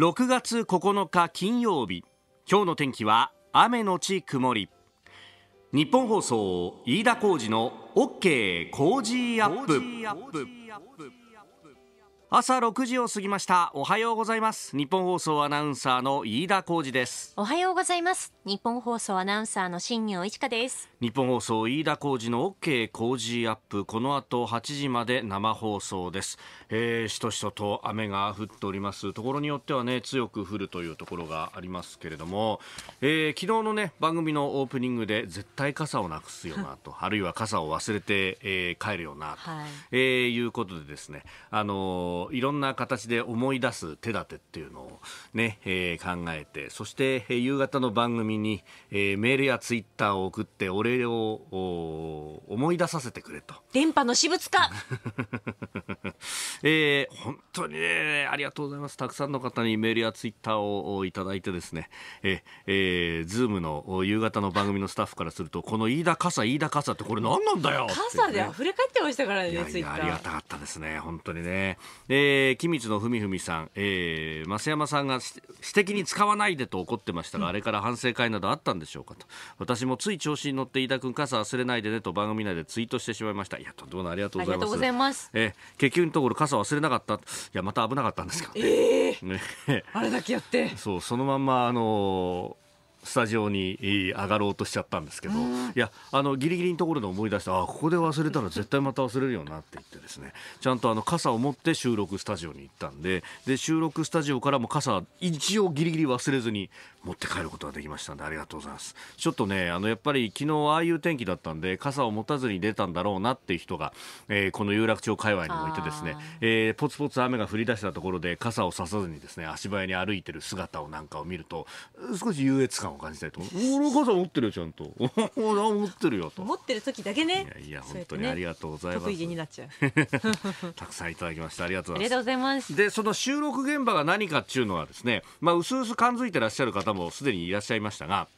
6月9日金曜日今日の天気は雨のち曇り日本放送飯田浩二の OK 工事アップ朝6時を過ぎましたおはようございます日本放送アナウンサーの飯田浩二ですおはようございます日本放送アナウンサーの新業一華です日本放送飯田浩司の OK 工事アップこの後8時まで生放送です、えー、しとしとと雨が降っておりますところによってはね強く降るというところがありますけれども、えー、昨日のね番組のオープニングで絶対傘をなくすよなと あるいは傘を忘れて、えー、帰るよなと、はいえー、いうことでですねあのー、いろんな形で思い出す手立てっていうのをね、えー、考えてそして、えー、夕方の番組に、えー、メールやツイッターを送って俺れを思い出させてくれと。電波の私物化 えー、本当にね、ありがとうございます。たくさんの方にメールやツイッターをいただいてですね、え、えー、ズームの夕方の番組のスタッフからすると、この飯田傘、飯田傘ってこれ何なんだよ、ね、傘で溢れ返ってましたからね、いやいやありがたかったですね、本当にね。えー、機密のふみふみさん、えー、増山さんが私的に使わないでと怒ってましたが、うん、あれから反省会などあったんでしょうかと。私もつい調子に乗ってって飯田君傘忘れないでねと番組内でツイートしてしまいましたいやとんでもありがとうございますえー、結局のところ傘忘れなかったいやまた危なかったんですか、えー、ね、あれだけやってそうそのまんまあのースタジオに上がろうとしちゃったんですけど、いやあのギリギリのところで思い出してあここで忘れたら絶対また忘れるよなって言ってですねちゃんとあの傘を持って収録スタジオに行ったんでで収録スタジオからも傘一応ギリギリ忘れずに持って帰ることができましたのでありがとうございますちょっとねあのやっぱり昨日ああいう天気だったんで傘を持たずに出たんだろうなっていう人が、えー、この有楽町界隈にもいてですね、えー、ポツポツ雨が降り出したところで傘をささずにですね足早に歩いてる姿をなんかを見ると少し優越感を感じたいと思う俺 傘持ってるよちゃんと 持ってるよと持ってる時だけねいやいや本当にありがとうございます、ね、たくさんいただきましてありがとうございますでその収録現場が何かっていうのはですねまあ薄々感づいてらっしゃる方方もすでにいらっしゃいましたが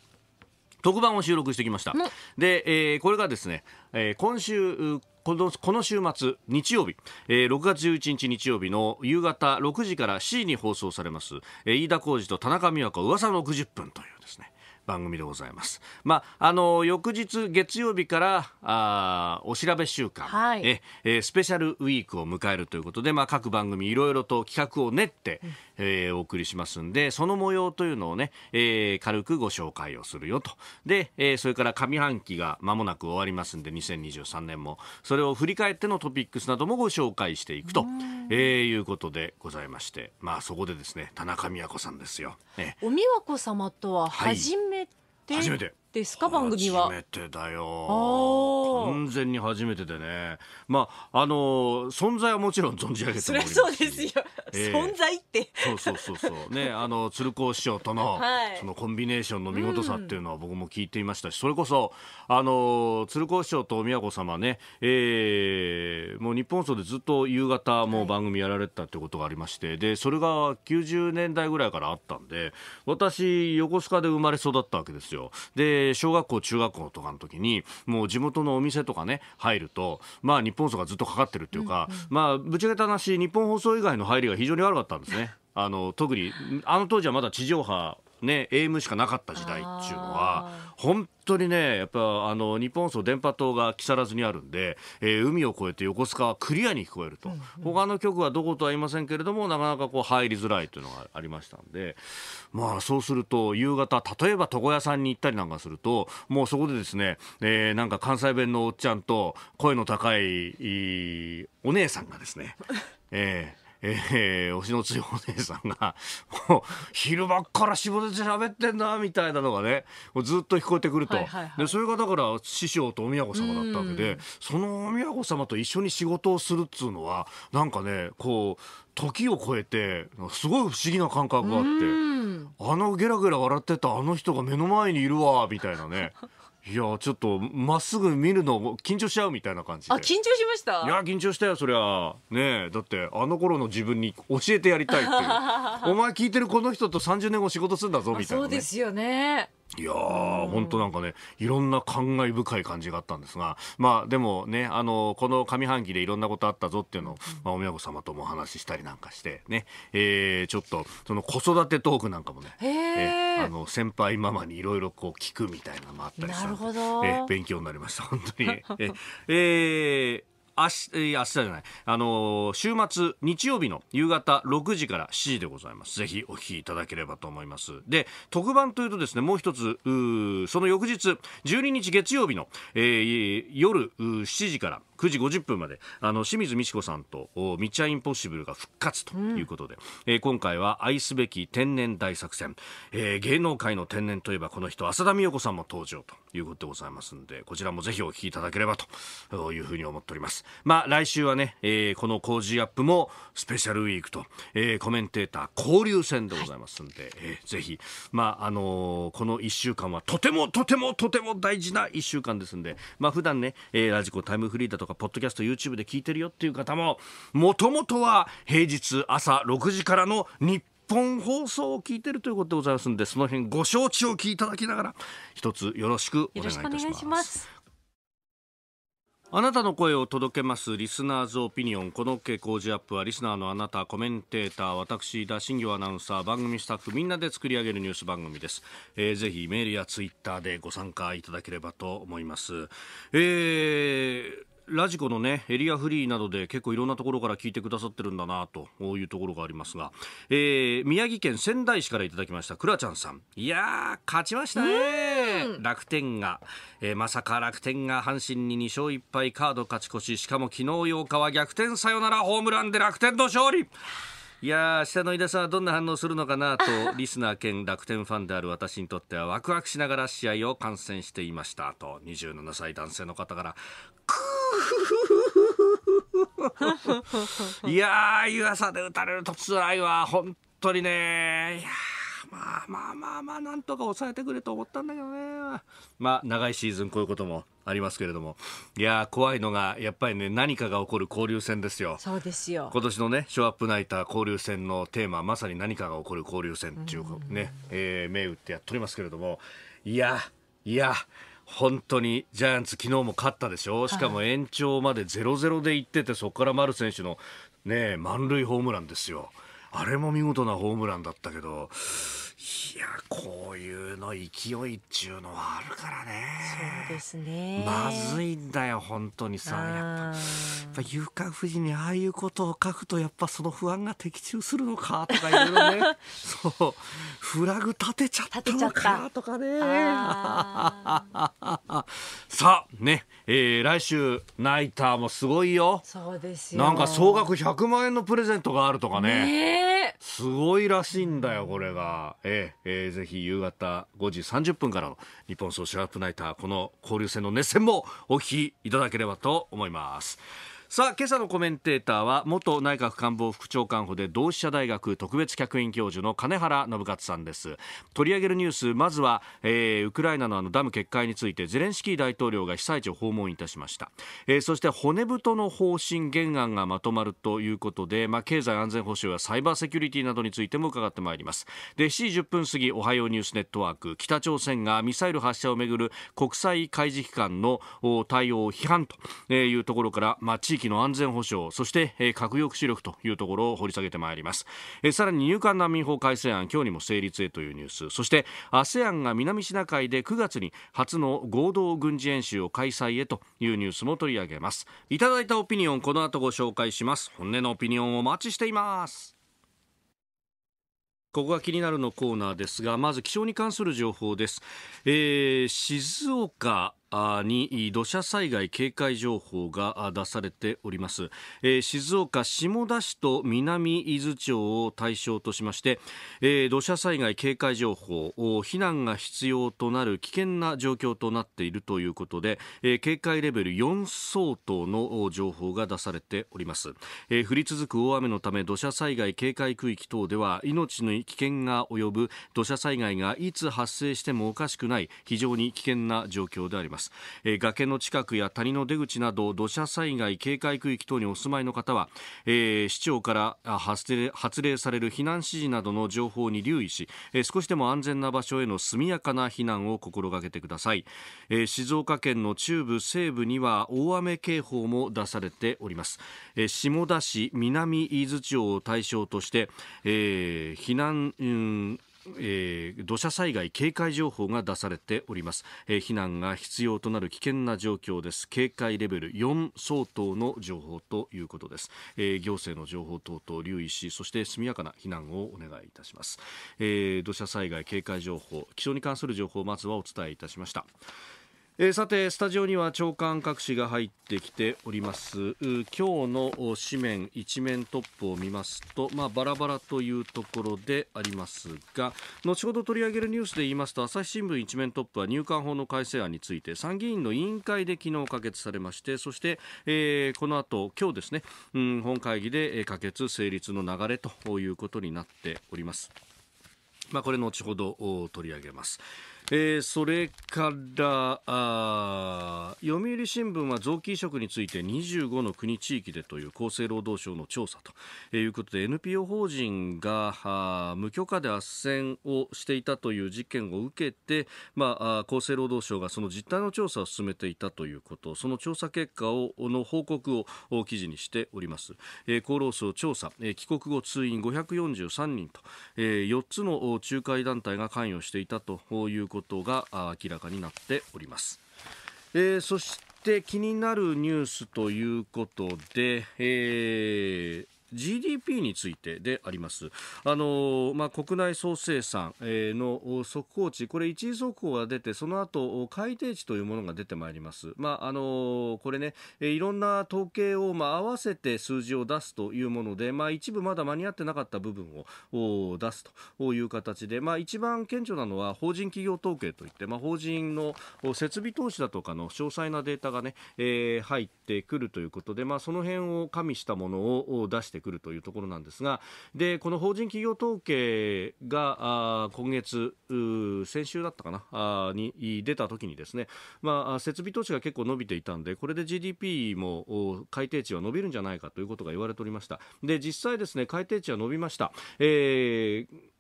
特番を収録してきました。で、えー、これがですね、えー、今週、このこの週末、日曜日、えー、6月11日日曜日の夕方6時から7時に放送されます、えー、飯田浩二と田中美和子噂の60分というですね、番組でございます。まあ、あの、翌日月曜日から、あお調べ週間、はい、え、えスペシャルウィークを迎えるということで、まあ、各番組いろいろと企画を練って、うんえー、お送りしますんで、その模様というのをね、えー、軽くご紹介をするよと。で、えー、それから上半期が間もなく終わりますんで、2023年も、それを振り返ってのトピックスなどもご紹介していくと、えいうことでございまして、まあそこでですね、田中美和子さんですよ。ね、お美和子様とは初めて、はい、初めてですか番組は初めてだよ完全に初めてでねまああの存在はもちろん存じ上げてもらそうですよ、えー、存在ってそうそうそうそうね あの鶴光師匠との、はい、そのコンビネーションの見事さっていうのは僕も聞いていましたし、うん、それこそあの鶴光師匠と宮子様ね、えー、もう日本葬でずっと夕方もう番組やられてたってことがありまして、はい、でそれが90年代ぐらいからあったんで私横須賀で生まれ育ったわけですよでで小学校中学校とかの時にもう地元のお店とかね入るとまあ日本層がずっとかかってるっていうか、うんうん、まあぶち上げた話日本放送以外の入りが非常に悪かったんですね。あの特にあの当時はまだ地上波ね、AM しかなかった時代っていうのは、本当にね、やっぱあの日本層電波塔が木更津にあるんで、えー、海を越えて横須賀はクリアに聞こえると、うんうん、他の局はどことは言いませんけれども、なかなかこう入りづらいというのがありましたんで、まあそうすると、夕方、例えば床屋さんに行ったりなんかすると、もうそこでですね、えー、なんか関西弁のおっちゃんと声の高いお姉さんがですね、えーえー、押の強いお姉さんが、もう、昼間から仕事で喋ってんだ、みたいなのがね、ずっと聞こえてくると。はいはいはい、で、それがだから、師匠とお宮子様だったわけで、そのお宮子様と一緒に仕事をするっつうのは、なんかね、こう、時を超えて、すごい不思議な感覚があって、あのゲラゲラ笑ってたあの人が目の前にいるわ、みたいなね。いやちょっとまっすぐ見るの緊張しちゃうみたいな感じであ緊張しましたいや緊張したよそりゃねえだってあの頃の自分に教えてやりたいっていう お前聞いてるこの人と30年後仕事するんだぞみたいな、ね、そうですよねいやー、本当なんかね、いろんな感慨深い感じがあったんですが、まあでもね、あの、この上半期でいろんなことあったぞっていうのを、まあ、お宮子様ともお話ししたりなんかして、ね、えー、ちょっと、その子育てトークなんかもね、えー、あの、先輩ママにいろいろこう聞くみたいなのもあったりしるので、えー、勉強になりました、本当に。えー、えー明日、明日じゃない、あのー、週末、日曜日の夕方6時から7時でございます。ぜひお聞きいただければと思います。で、特番というとですね、もう一つ、その翌日、12日月曜日の、えー、夜7時から、9時50分まであの清水美智子さんとミチャインポッシブルが復活ということで、うん、えー、今回は愛すべき天然大作戦、えー、芸能界の天然といえばこの人浅田美代子さんも登場ということでございますのでこちらもぜひお聞きいただければというふうに思っておりますまあ来週はね、えー、このジーアップもスペシャルウィークと、えー、コメンテーター交流戦でございますんで、はい、えー、ぜひまああのー、この1週間はとてもとてもとても大事な1週間ですんでまあ普段ね、えー、ラジコタイムフリーだとかかポッドキャスト YouTube で聞いてるよっていう方ももともとは平日朝6時からの日本放送を聞いてるということでございますんでその辺ご承知を聞いただきながら一つよろしくお願いいたしますあなたの声を届けますリスナーズオピニオンこの OK 工事アップはリスナーのあなたコメンテーター私田新業アナウンサー番組スタッフみんなで作り上げるニュース番組です、えー、ぜひメールやツイッターでご参加いただければと思います、えーラジコのねエリアフリーなどで結構いろんなところから聞いてくださってるんだなというところがありますが、えー、宮城県仙台市からいただきましたくらちゃんさんいやー勝ちましたね楽天が、えー、まさか楽天が阪神に2勝1敗カード勝ち越ししかも昨日8日は逆転サヨナラホームランで楽天の勝利いやー下の井田さんはどんな反応するのかなと リスナー兼楽天ファンである私にとってはワクワクしながら試合を観戦していましたと27歳男性の方からクー いやー、湯浅で打たれると辛いわ、本当にね。いやまあまあまあまあ、なんとか抑えてくれと思ったんだけどね。まあ、長いシーズンこういうこともありますけれども。いや怖いのが、やっぱりね、何かが起こる交流戦ですよ。そうですよ。今年のね、ショーアップナイター交流戦のテーマ、まさに何かが起こる交流戦っていうね、うえー、銘打ってやっておりますけれども。いやいや本当にジャイアンツ、昨日も勝ったでしょ、しかも延長まで0 0でいってて、そこから丸選手の、ね、満塁ホームランですよ、あれも見事なホームランだったけど、いやこういうの勢いっちゅうのはあるからねそうですねまずいんだよ本当にさやっぱ「夕刊富士」にああいうことを書くとやっぱその不安が的中するのかとかいうね そうフラグ立てちゃったのかとかね さあね、えー、来週ナイターもすごいよそうですよなんか総額100万円のプレゼントがあるとかね、ね、すごいらしいんだよこれが。えーえー、えー、ぜひ夕方5時30分からの日本総シャープナイター、この交流戦の熱戦もお聞きいただければと思います。さあ今朝のコメンテーターは元内閣官房副長官補で同志社大学特別客員教授の金原信勝さんです取り上げるニュースまずは、えー、ウクライナのあのダム決壊についてゼレンスキー大統領が被災地を訪問いたしました、えー、そして骨太の方針原案がまとまるということで、まあ、経済安全保障やサイバーセキュリティなどについても伺ってまいりますで7時10分過ぎおはようニュースネットワーク北朝鮮がミサイル発射をめぐる国際開示機関の対応を批判というところから、まあ、地域域の安全保障そして、え核抑止力というところを掘り下げてまいります、えさらに入管難民法改正案今日にも成立へというニュースそして ASEAN が南シナ海で9月に初の合同軍事演習を開催へというニュースも取り上げますいただいたオピニオンこの後ご紹介します本音のオピニオンをお待ちしていますここが気になるのコーナーですがまず気象に関する情報です、えー、静岡に土砂災害警戒情報が出されております、えー、静岡下田市と南伊豆町を対象としまして、えー、土砂災害警戒情報避難が必要となる危険な状況となっているということで、えー、警戒レベル4相当の情報が出されております、え降り続く大雨のため土砂災害警戒区域等では命の危険が及ぶ土砂災害がいつ発生してもおかしくない非常に危険な状況でありますますえ崖の近くや谷の出口など土砂災害警戒区域等にお住まいの方は、えー、市長から発令発令される避難指示などの情報に留意し、えー、少しでも安全な場所への速やかな避難を心がけてください、えー、静岡県の中部西部には大雨警報も出されております、え下田市南伊豆町を対象として、え避難、うんえー、土砂災害警戒情報が出されております、えー、避難が必要となる危険な状況です警戒レベル4相当の情報ということです、えー、行政の情報等々留意しそして速やかな避難をお願いいたします、え土砂災害警戒情報気象に関する情報をまずはお伝えいたしましたえー、さて、スタジオには長官各紙が入ってきております。今日の紙面、一面トップを見ますと、まあ、バラバラというところでありますが、後ほど取り上げるニュースで言いますと、朝日新聞一面トップは入管法の改正案について、参議院の委員会で昨日可決されまして、そして、えー、この後、今日ですね、うん、本会議で可決、成立の流れということになっております。まあ、これ後ほど取り上げます。えー、それからあ読売新聞は臓器移植について25の国地域でという厚生労働省の調査ということで NPO 法人が無許可で斡旋をしていたという事件を受けて、まあ、厚生労働省がその実態の調査を進めていたということその調査結果をの報告を記事にしております、えー、厚労省調査、えー、帰国後通院543人と、えー、4つの仲介団体が関与していたということことが明らかになっております。えー、そして気になるニュースということで、えー GDP についてであります。あのまあ、国内総生産の速報値、これ一時速報が出て、その後、改定値というものが出てまいります。まあ、あのこれね、いろんな統計を、まあ、合わせて数字を出すというもので、まあ、一部まだ間に合ってなかった部分を出すという形で、まあ、一番顕著なのは法人企業統計といって、まあ、法人の設備投資だとかの詳細なデータがね、えー、入ってくるということで、まあ、その辺を加味したものを出しててくるというところなんですがでこの法人企業統計が今月先週だったかなに出た時にですね、まあ、設備投資が結構伸びていたんでこれで GDP も改定値は伸びるんじゃないかということが言われておりましたで実際ですね改定値は伸びました、えー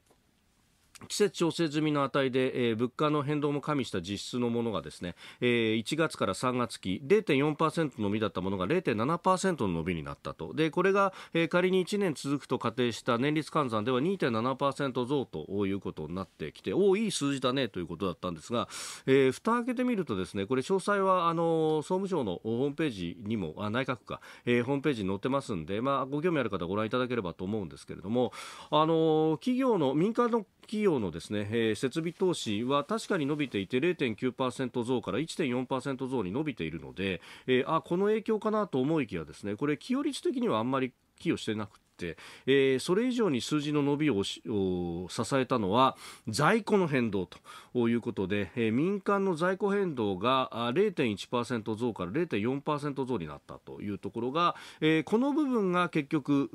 季節調整済みの値で、えー、物価の変動も加味した実質のものがですね、えー、1月から3月期0.4%の伸びだったものが0.7%の伸びになったとでこれが、えー、仮に1年続くと仮定した年率換算では2.7%増ということになってきておいい数字だねということだったんですが、えー、蓋開けてみるとですねこれ詳細はあの総務省のホームページにもあ内閣か、えー、ホームページに載ってますんで、まあ、ご興味ある方ご覧いただければと思うんですけれどもあの企業の民間の企業のですね、えー、設備投資は確かに伸びていて0.9%増から1.4%増に伸びているので、えー、あこの影響かなと思いきやですねこれ寄与率的にはあんまり寄与してなくて、えー、それ以上に数字の伸びを支えたのは在庫の変動ということで、えー、民間の在庫変動が0.1%増から0.4%増になったというところが、えー、この部分が結局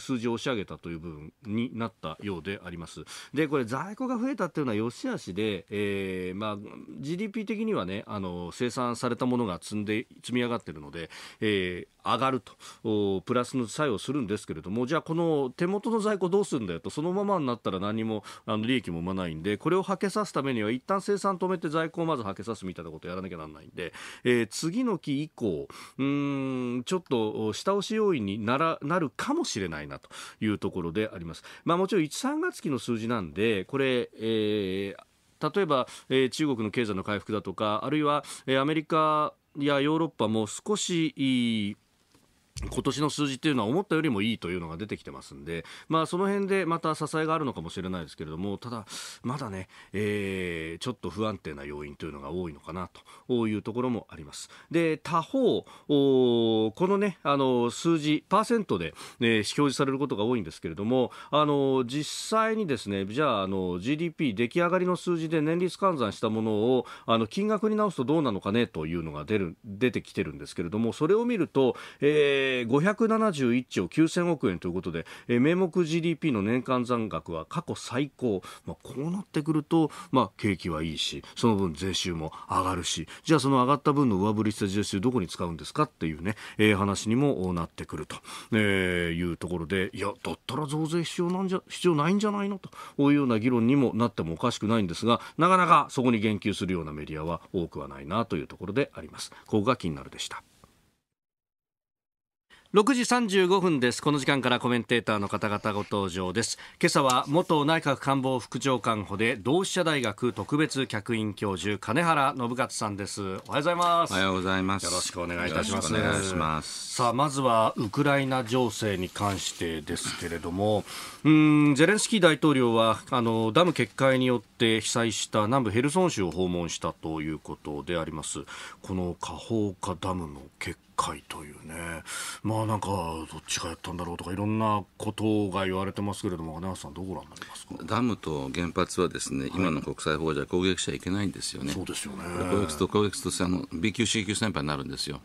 数字を押し上げたという部分になったようであります。でこれ在庫が増えたっていうのは良し悪しで、えーまあ、GDP 的にはねあの生産されたものが積んで積み上がっているので、えー、上がるとプラスの作用するんですけれどももじゃあこの手元の在庫どうするんだよとそのままになったら何もあの利益も生まないんでこれをはけさすためには一旦生産止めて在庫をまずはけさすみたいなことをやらなきゃなんないんで、えー、次の期以降うーんちょっと下押し要因にならなるかもしれないなというところであります。まあ、もちろん1、3月期の数字なんでこれ、えー例えば、えー、中国の経済の回復だとかあるいは、えー、アメリカやヨーロッパも少しいい今年の数字っていうのは思ったよりもいいというのが出てきてますんで、まあその辺でまた支えがあるのかもしれないですけれども、ただ、まだね、えー、ちょっと不安定な要因というのが多いのかなというところもあります。で、他方、このね、あの、数字、パーセントで、ね、表示されることが多いんですけれども、あの、実際にですね、じゃあ、あの、GDP 出来上がりの数字で年率換算したものを、あの、金額に直すとどうなのかねというのが出る、出てきてるんですけれども、それを見ると、えーえ571兆9000億円ということで、えー、名目 GDP の年間残額は過去最高、まあ、こうなってくると、まあ、景気はいいしその分税収も上がるしじゃあその上がった分の上振れした税収どこに使うんですかっていうね、えー、話にもなってくると、えー、いうところでいやだったら増税必要なんじゃ必要ないんじゃないのというような議論にもなってもおかしくないんですがなかなかそこに言及するようなメディアは多くはないなというところであります。ここが気になるでした。6時35分ですこの時間からコメンテーターの方々ご登場です今朝は元内閣官房副長官補で同志社大学特別客員教授金原信勝さんですおはようございますおはようございますよろしくお願いいたしますお願いしますさあまずはウクライナ情勢に関してですけれどもうんゼレンスキー大統領はあのダム決壊によって被災した南部ヘルソン州を訪問したということでありますこのカホーカダムの決会というね、まあなんか、どっちがやったんだろうとか、いろんなことが言われてますけれども、金さん、どうご覧になりますかダムと原発はですね、はい、今の国際法じゃ攻撃しちゃいけないんですよね。そうですよね。攻撃と攻撃とあの B 級、C 級先輩になるんですよ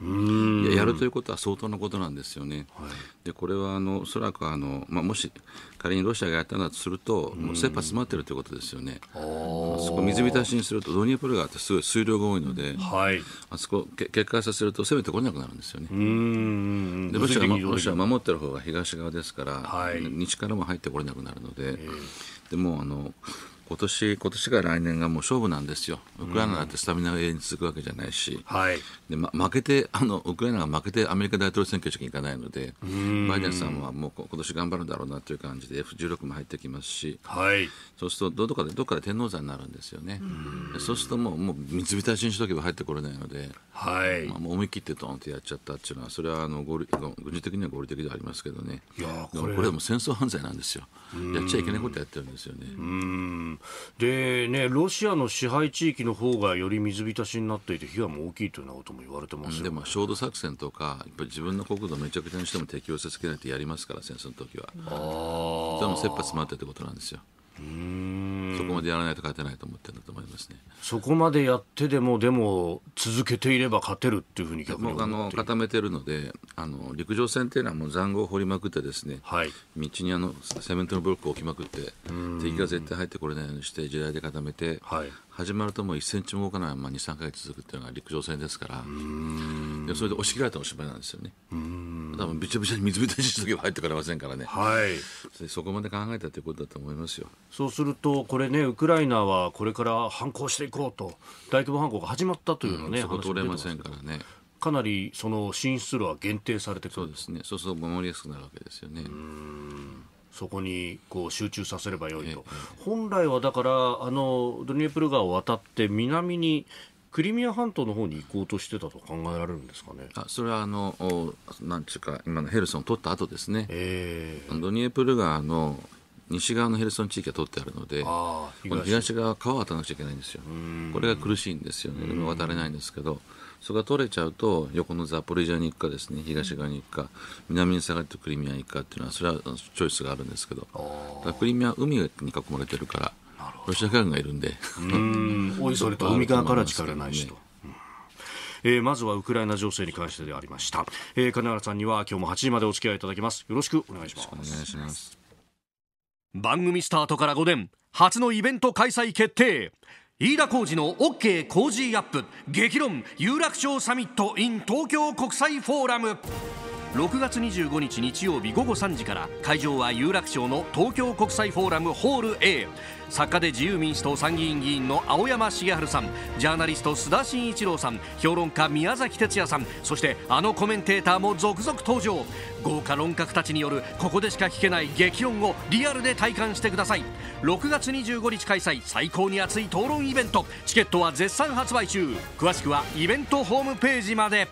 や。やるということは相当なことなんですよね。はい、でこれはあのおそらくあの、まあ、もし仮にロシアがやったんだとすると、もう切羽詰まってるということですよね、そこ水浸しにすると、ドニエプル川ってすごい水量が多いので、はい、あそこ、決壊させると攻めてこれなくなるんですよね、でロシアロシア守ってる方が東側ですから、はい、西からも入ってこれなくなるので、でもあの今年今年が来年がもう勝負なんですよ、ウクライナだってスタミナが永遠に続くわけじゃないし、はいでま、負けて あの、ウクライナが負けてアメリカ大統領選挙しか行かないので、バイデンさんはもう今年頑張るんだろうなという感じで、F16 も入ってきますし、はい、そうするとどこかで、どこかで天王山になるんですよね、うそうするともう、もう三つ浸しにしとけば入ってこれないので、はいまあ、もう思い切ってどんとやっちゃったっていうのは、それはあの合理軍事的には合理的ではありますけどね、いやこれこれも戦争犯罪なんですよ、やっちゃいけないことやってるんですよね。うんでね、ロシアの支配地域の方がより水浸しになっていて、被害も大きいというようなことも言われてます、ね、でも、焦土作戦とか、やっぱり自分の国土めちゃくちゃにしても適用せつけないとやりますから、戦争の時は。それも切羽詰まってってことなんですよ。そこまでやらないと勝てないと思ってると思いますねそこまでやってでもでも続けていれば勝てるっていうふうに逆にあの固めてるのであの陸上戦っていうのはもう塹壕を掘りまくってですね、はい、道にあのセメントのブロックを置きまくって敵が絶対入ってこれないようにして地雷で固めて、はい、始まるともう1センチも動かないまま23か月続くっていうのが陸上戦ですからでそれで押し切られたお芝居なんですよね多分びちゃびちゃに水浸ししとは入ってこれませんからね、はい、そこまで考えたということだと思いますよそうすると、これね、ウクライナはこれから反抗していこうと、大規模反抗が始まったというのね、うん、通れませんからね。かなりその進出路は限定されてるそうですね、そうすると守りやすくなるわけですよね。そこにこう集中させればよいと、本来はだからあのドニエプル川を渡って南にクリミア半島の方に行こうとしてたと考えられるんですかねあそれはあのおなんていうか今のヘルソンを取った後ですね、えー、ドニエプル川の西側のヘルソン地域は取ってあるので、この東側、川を渡らなくちゃいけないんですよ、これが苦しいんですよね、渡れないんですけど、そこが取れちゃうと、横のザポリージャに行くか、ですね東側に行くか、南に下がってクリミアに行くかっていうのは、それはチョイスがあるんですけど、クリミアは海に囲まれてるから、ロシア海軍がいるんで、おいそれと 海側から力ないしと。えー、まずはウクライナ情勢に関してでありました、えー、金原さんには今日も8時までお付き合いいただきますよろしくお願いしますお願いします番組スタートから5年初のイベント開催決定飯田浩二の OK 工事アップ激論有楽町サミット in 東京国際フォーラム6月25日日曜日午後3時から会場は有楽町の東京国際フォーラムホール A 作家で自由民主党参議院議員の青山茂治さんジャーナリスト須田慎一郎さん評論家宮崎哲也さんそしてあのコメンテーターも続々登場豪華論客たちによるここでしか聞けない激音をリアルで体感してください6月25日開催最高に熱い討論イベントチケットは絶賛発売中詳しくはイベントホームページまで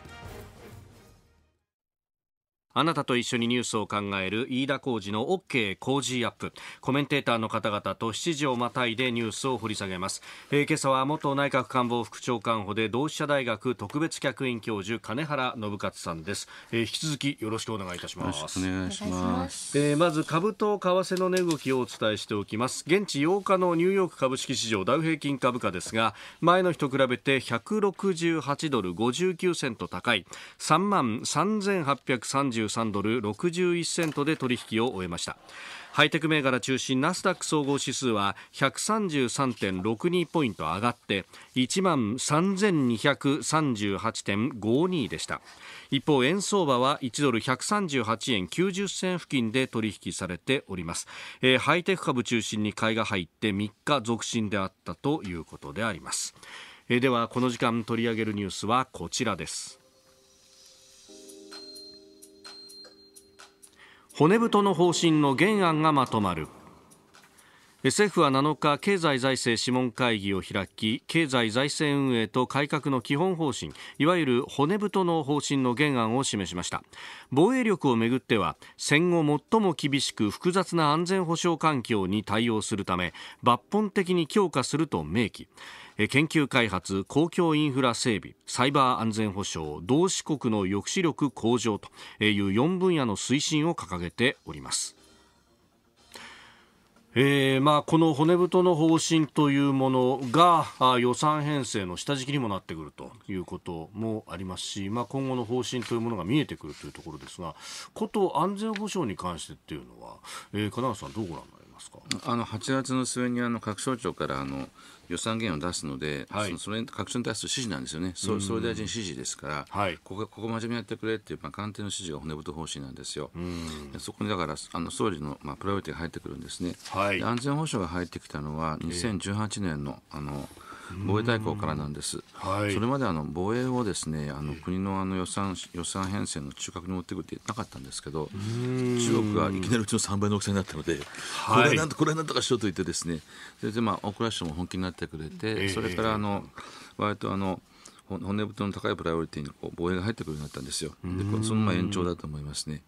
あなたと一緒にニュースを考える飯田浩司の OK 工事アップコメンテーターの方々と7時をまたいでニュースを掘り下げます、えー、今朝は元内閣官房副長官補で同志社大学特別客員教授金原信勝さんです、えー、引き続きよろしくお願いいたしますお願いします、えー、まず株と為替の値動きをお伝えしておきます現地8日のニューヨーク株式市場ダウ平均株価ですが前の日と比べて168ドル59セント高い3万3830 73ドル61セントで取引を終えましたハイテク銘柄中心ナスダック総合指数は133.62ポイント上がって1万3238.52でした一方円相場は1ドル138円90銭付近で取引されております、えー、ハイテク株中心に買いが入って3日続伸であったということであります、えー、ではこの時間取り上げるニュースはこちらです骨太の方針の原案がまとまる政府は7日経済財政諮問会議を開き経済財政運営と改革の基本方針いわゆる骨太の方針の原案を示しました防衛力をめぐっては戦後最も厳しく複雑な安全保障環境に対応するため抜本的に強化すると明記研究開発公共インフラ整備サイバー安全保障同志国の抑止力向上という4分野の推進を掲げておりますえーまあ、この骨太の方針というものがあ予算編成の下敷きにもなってくるということもありますし、まあ、今後の方針というものが見えてくるというところですがこと安全保障に関してとていうのは、えー、金川さんどうご覧になりますかあの8月の末にあの各省庁からあの予算源を出すので、はい、そのそれ各所に出す指示なんですよね、総理大臣指示ですから、はい、ここここ真面目にやってくれっていう、まあ、官邸の指示が骨太方針なんですよ、そこにだからあの総理の、まあ、プライオリティが入ってくるんですね、はい、安全保障が入ってきたのは、2018年の、えー、あの防衛大綱からなんです、はい、それまであの防衛をですねあの国のあの予算予算編成の中核に持ってく言ってなかったんですけど中国がいきなりうちの3倍の大きさになったので、はい、これなんとこれなんとかしようと言ってですねそれでまあ大蔵省も本気になってくれて、それからあの割とあの骨太の高いプライオリティにこう防衛が入ってくるようになったんですよ。でその延長だと思いますね。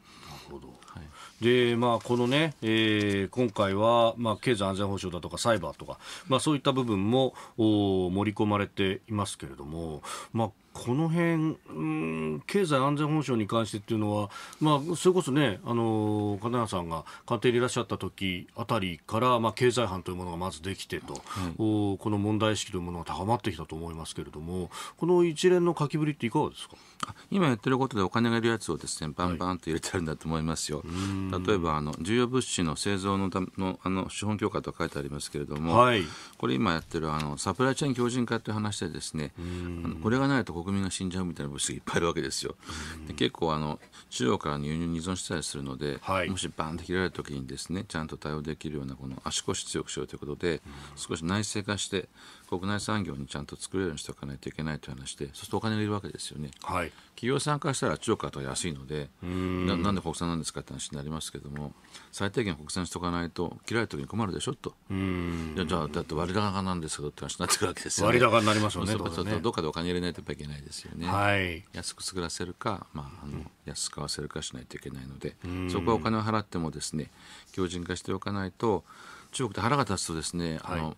で、まあ、このね、えー、今回は、まあ、経済安全保障だとかサイバーとか、まあ、そういった部分も盛り込まれていますけれども、まあ、この辺、うん、経済安全保障に関してっていうのは、まあ、それこそね、あの金谷さんが官邸にいらっしゃった時あたりから、まあ、経済班というものがまずできてと、うん、この問題意識というものが高まってきたと思いますけれども、この一連の書きぶりっていかがですか今やってることでお金がいるやつをですねバンバンと入れてあるんだと思いますよ、はい、例えばあの重要物資の製造のためのあの資本強化と書いてありますけれども、はい、これ今やってるあのサプライチェーン強靭化という話でですねこれがないと国民が死んじゃうみたいな物質がいっぱいいるわけですよ。で結構あの中央からの輸入に依存したりするので、はい、もしバーンと切られた時にですねちゃんと対応できるようなこの足腰強くしようということで、少し内製化して国内産業にちゃんと作れるようにしておかないといけないという話でそうするとお金がいるわけですよね、はい、企業参加したら中国は安いのでななんで国産なんですかって話になりますけども最低限国産にしておかないと切られたきに困るでしょとじゃあだって割高なんですけどって話になってくるわけですよね割高になりますよねねどっかでお金入れないといけないですよね、はい、安く作らせるか、まあ、あの安く買わせるかしないといけないのでそこはお金を払ってもですね強靭化しておかないと中国って腹が立つとですね、はい、あの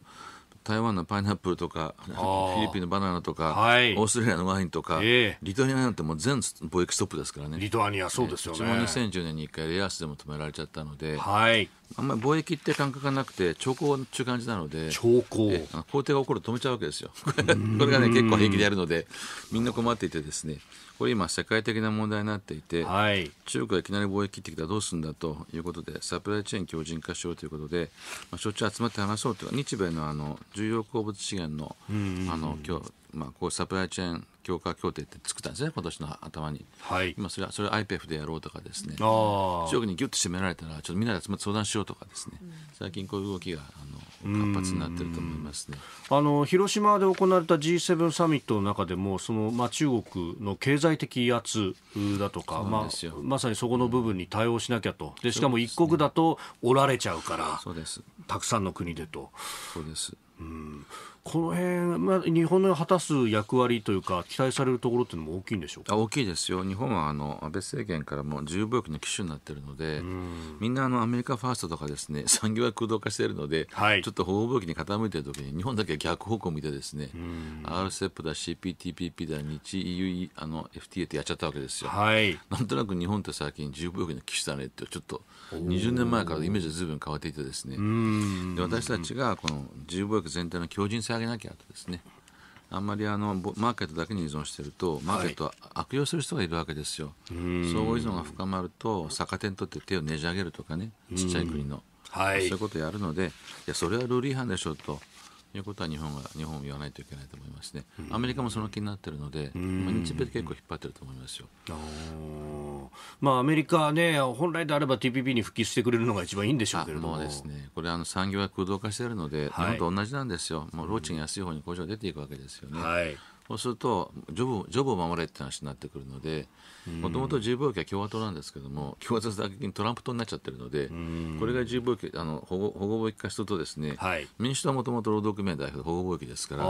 台湾のパイナップルとかフィリピンのバナナとか、はい、オーストラリアのワインとか、えー、リトアニアなんてもう全貿易ストップですからねリトアニアそうですよね、えー、うちも2010年に1回レアアースでも止められちゃったので、はい、あんまり貿易って感覚がなくて兆候っていう感じなので兆候、工程が起こると止めちゃうわけですよ これがね結構平気でやるのでみんな困っていてですねこれ今、世界的な問題になっていて、はい、中国がいきなり貿易切ってきたらどうするんだということで、サプライチェーン強靭化しようということで、まあ、しょっちゅう集まって話そうというのは、日米のあの重要鉱物資源の,、あの今日まあ、こうサプライチェーン強化協定って作ったんですね、今年の頭に、はい、今それは、それ IPEF でやろうとかですね、中国にぎゅっと締められたら、ちょっとみんなで集まっ相談しようとかですね、最近こういう動きがあの活発になってると思いますねあの広島で行われた G7 サミットの中でも、そのまあ、中国の経済的威圧だとか、まあ、まさにそこの部分に対応しなきゃと、でしかも一国だとおられちゃうから、そうです、たくさんの国でと。そうですうんこの辺、まあ、日本の果たす役割というか、期待されるところっていうのも大きいんでしょうか大きいですよ、日本はあの安倍政権からも自由貿易の機種になっているので、んみんなあのアメリカファーストとかですね 産業が空洞化しているので、はい、ちょっと護貿易に傾いているときに、日本だけ逆方向を見て、ですね RCEP だ、CPTPP だ、日 EU あの FTA ってやっちゃったわけですよ、はい、なんとなく日本って最近、自由貿易の機種だねって、ちょっと20年前からイメージがずいぶん変わっていて、ですねで私たちがこの自由貿易全体の強靭さあげなきゃとですねあんまりあのマーケットだけに依存してるとマーケットは悪用する人がいるわけですよ、相互依存が深まると逆手にとって手をねじ上げるとかねちっちゃい国の、はい、そういうことをやるのでいやそれはルール違反でしょうということは日本は日本を言わないといけないと思いますね、アメリカもその気になってるので、まあ、日米で結構引っ張ってると思いますよ。まあ、アメリカは、ね、本来であれば TPP に復帰してくれるのが一番いいんでしょうけれどもです、ね、これあの産業が空洞化しているので、はい、日本と同じなんですよ、もう労賃安い方に工場が出ていくわけですよね。はい、そうするとジョブ、ジョブを守れって話になってくるので、もともと自由貿易は共和党なんですけども、共和党だけにトランプ党になっちゃってるので、これが自由貿易あの保護保護貿易化すると、ですね、はい、民主党はもともと労働組合代表で保護貿易ですから、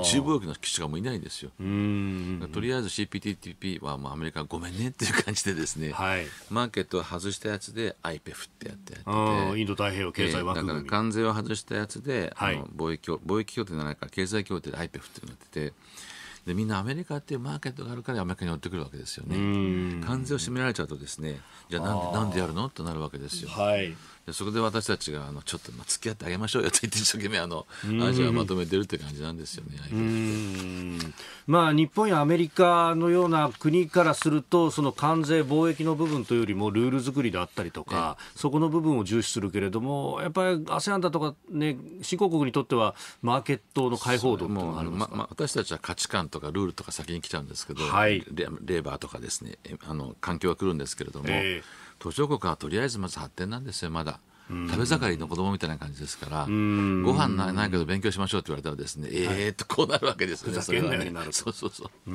自由貿易の基地がもういないんですよ。とりあえず CPTPP はもうアメリカごめんねっていう感じで、ですね、はい、マーケットを外したやつで IPEF ってやってやってて、インド太平洋経済枠組、えー、だから関税を外したやつで、はい、あの貿易貿易協定ないから経済協定で IPEF ってなってて。でみんなアメリカっていうマーケットがあるからアメリカに寄ってくるわけですよね関税を占められちゃうとですねじゃあなんでなんでやるのとなるわけですよ、はい、でそこで私たちがあのちょっとまあ付き合ってあげましょうよと言って一生懸命あのアジアをまとめてるって感じなんですよね。まあ、日本やアメリカのような国からするとその関税、貿易の部分というよりもルール作りであったりとか、ね、そこの部分を重視するけれどもやっぱり ASEAN だとか、ね、新興国にとってはマーケットの開放度もあるままあ、私たちは価値観とかルールとか先に来ちゃうんですけど、はい、レレーバーとかですねあの環境が来るんですけれども。えー途上国はとりあえずまず発展なんですよ、まだ。食べ盛りの子供みたいな感じですから、ご飯ないないけど勉強しましょうって言われたらですね、ええー、とこうなるわけですね、はい、それはね。そうそうそう。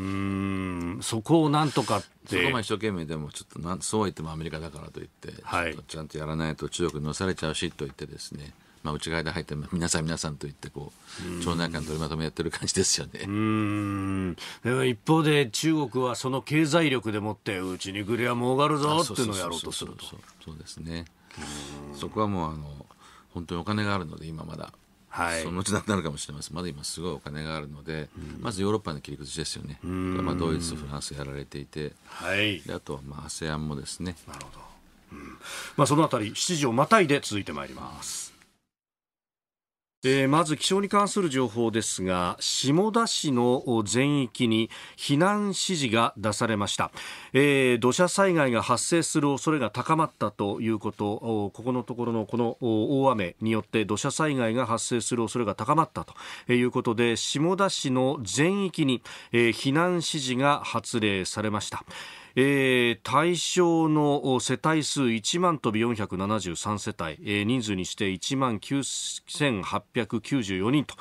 うそこをなんとかって。そこも一生懸命でも、ちょっとなん、そうは言ってもアメリカだからと言って、はい、ちちゃんとやらないと中国に乗されちゃうしと言ってですね、まあ、内側で入って皆さん皆さんと言ってこう町内会の取りまとめやってる感じですよねうん一方で中国はその経済力でもってうちにぐりも儲がるぞっていうのをやろうとするとそうですねそこはもうあの本当にお金があるので今まだはい、そのうちになるかもしれませんまだ今すごいお金があるので、まずヨーロッパの切り口ですよね、まあ、ドイツフランスやられていて、はい、あとはまあ ASEAN もですねなるほど、うん、まあ、そのあたり7時をまたいで続いてまいりますえー、まず気象に関する情報ですが下田市の全域に避難指示が出されました、えー、土砂災害が発生する恐れが高まったということここのところのこの大雨によって土砂災害が発生する恐れが高まったということで下田市の全域に、え避難指示が発令されました。えー、対象の世帯数1万飛び473世帯、えー、人数にして1万9894人と、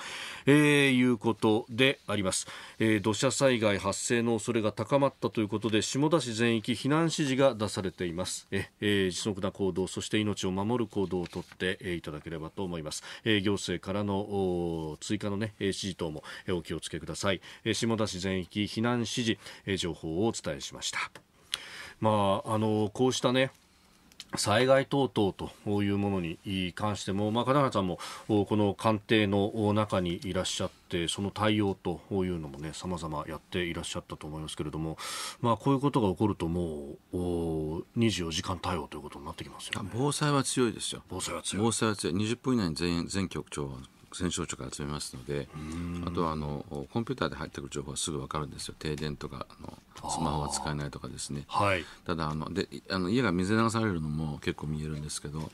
えー、いうことであります、えー、土砂災害発生の恐れが高まったということで下田市全域避難指示が出されていますえ、えー、な行動そして命を守る行動をとって、えー、いただければと思います、えー、行政からの追加のね指示等もお気をつけください、えー、下田市全域避難指示、えー、情報をお伝えしましたまあ、あのこうしたね災害等々というものに関しても、まあ、金原さんもこの官邸の中にいらっしゃってその対応というのもね様々やっていらっしゃったと思いますけれども、まあ、こういうことが起こるともう24時間対応ということになってきますよ、ね、防災は強いですよ防災は強い防災は強い20分以内に全全局長戦勝とか集めますのであとはあのコンピューターで入ってくる情報はすぐ分かるんですよ停電とかあのスマホは使えないとかですね、はい、ただあのであの家が水流されるのも結構見えるんですけど、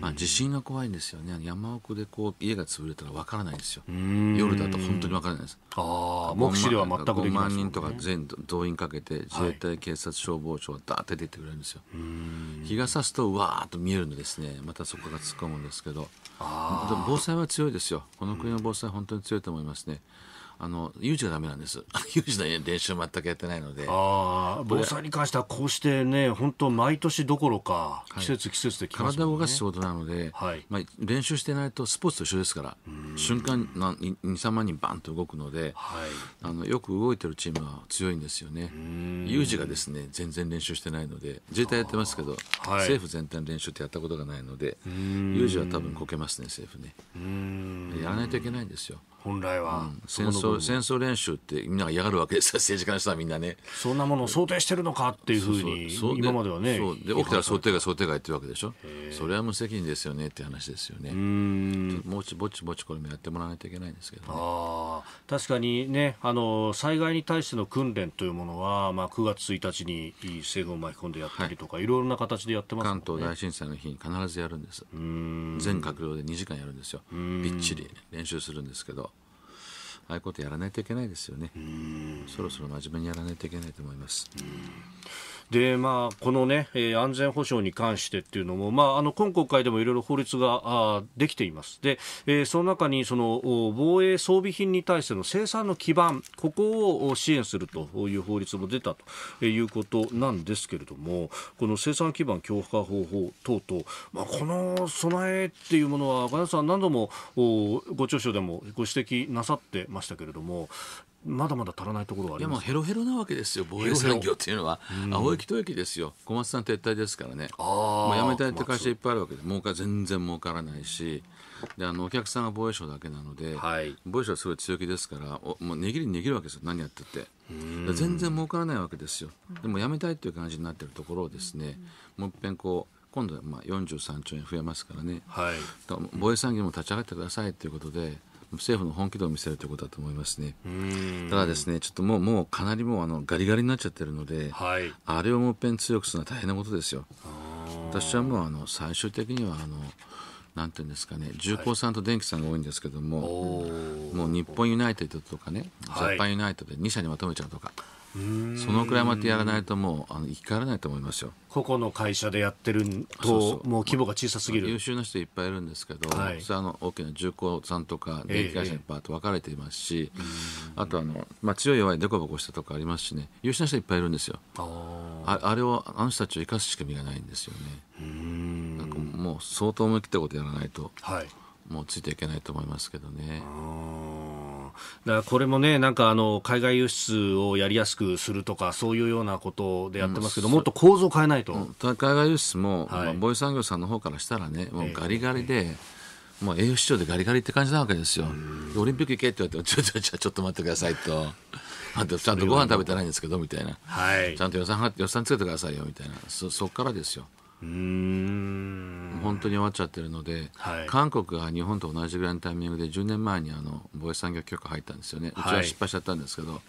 まあ、地震が怖いんですよね山奥でこう家が潰れたら分からないんですよ夜だと本当に分からないですあ目視では全くできない、ね、5万人とか全動員かけて自衛隊、警察消防庁はダーって出てくれるんですよ日が差すとわーっと見えるんですねまたそこが突っ込むんですけど防災は強いですよ、この国の防災、本当に強いと思いますね。あの、有事がダメなんです。有 事の練習全くやってないので。ああ、防災に関してはこうしてね、本当毎年どころか、季節季節で、ねはい、体を動かす仕事なので、はい、まあ、練習してないとスポーツと一緒ですから、瞬間な2、3万人バンと動くので、はい、あの、よく動いてるチームは強いんですよね。有事がですね、全然練習してないので、自衛隊やってますけど、政府全体の練習ってやったことがないので、有事は多分こけますね、政府ね。やらないといけないんですよ。本来は、うん、戦争戦争練習ってみんなが嫌がるわけですよ 政治家の人はみんなねそんなものを想定してるのかっていうふうに今まではねで起きたら想定外想定外っていうわけでしょそれは無責任ですよねって話ですよねもうちぼちぼちこれもやってもらわないといけないんですけど、ね、あ確かにねあの災害に対しての訓練というものは、まあ、9月1日に政府を巻き込んでやったりとか、はい、いろいろな形でやってます、ね、関東大震災の日に必ずやるんです全閣僚で2時間やるんですよびっちり練習するんですけどああいうことやらないといけないですよねそろそろ真面目にやらないといけないと思います。でまあ、このね、えー、安全保障に関してっていうのも、まあ、あの今国会でもいろいろ法律があできています、でえー、その中にその防衛装備品に対しての生産の基盤、ここを支援するという法律も出たということなんですけれども、この生産基盤強化方法等々、まあ、この備えっていうものは、岡田さん、何度もご著書でもご指摘なさってましたけれども、まだまだ足らないところありますいやもうヘロヘロなわけですよ防衛産業っていうのは青駅と駅ですよ小松さん撤退ですからねもうやめたいって会社いっぱいあるわけで儲か全然儲からないしであのお客さんが防衛省だけなので、はい、防衛省はすごい強気ですからおもう握り握るわけですよ何やってて全然儲からないわけですよでもやめたいっていう感じになってるところをですねもういっぺんこう今度はまあ43兆円増えますからね、はい、防衛産業も立ち上がってくださいということで。政府の本気度を見せるということだと思いますね。ただですね、ちょっともう、もうかなりもうあのガリガリになっちゃってるので、はい、あれをもう一遍強くするのは大変なことですよ。私はもうあの最終的にはあのなんていうんですかね重工さんと電機さんが多いんですけども、はい、もう日本ユナイテッドとかねジャパンユナイトで2社にまとめちゃうとか。そのくらいまでやらないともうあの生き返らないと思いますよ個々の会社でやってるともう規模が小さすぎる優秀な人いっぱいいるんですけど、はい、あの大きな重工さんとか電気会社にバーッと分かれていますし、ええ、あとあの、まあ、強い弱いでこぼこしたとかありますしね優秀な人いっぱいいるんですよああれをあの人たちを生かす仕組みがないんですよねうんなんかもう相当思い切ったことやらないと、はい、もうついていけないと思いますけどね。だこれもね、なんかあの海外輸出をやりやすくするとか、そういうようなことでやってますけど、うん、もっと構造を変えないと。海外輸出も、はい、まあ、防衛産業さんの方からしたらね、もうガリガリで。えーもう栄養市長でガリガリって感じなわけですよ。オリンピック行けって言われてちょちょちょちょっと待ってくださいと。あとちゃんとご飯食べてないんですけどみたいな、はい、ちゃんと予算予算つけてくださいよみたいなそそからですようん本当に終わっちゃってるので、はい、韓国が日本と同じぐらいのタイミングで10年前にあの防衛産業許可入ったんですよね、うちは失敗しちゃったんですけど、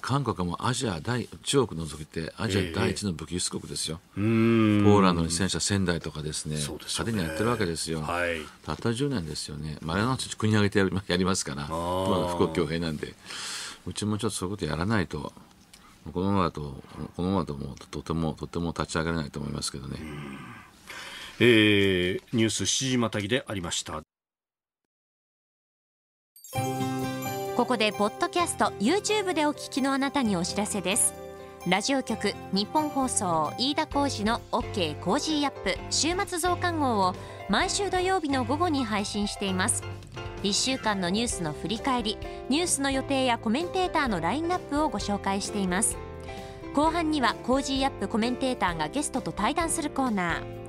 韓国はもうアジア第、中国除いて、アジア第一の武器輸出国ですよ、えー、ポーランドに戦車仙台とかですね、派手にやってるわけですよ、はい、たった10年ですよね、まあ、あの国上げてやりますから、まあ、富国強兵なんで、うちもちょっとそういうことやらないと。このままだとこのままだともうとてもとても立ち上がれないと思いますけどね、えー、ニュース7時またぎでありましたここでポッドキャスト YouTube でお聞きのあなたにお知らせですラジオ局日本放送飯田浩司の OK コージーアップ週末増刊号を毎週土曜日の午後に配信しています1週間のニュースの振り返りニュースの予定やコメンテーターのラインナップをご紹介しています後半にはコージーアップコメンテーターがゲストと対談するコーナー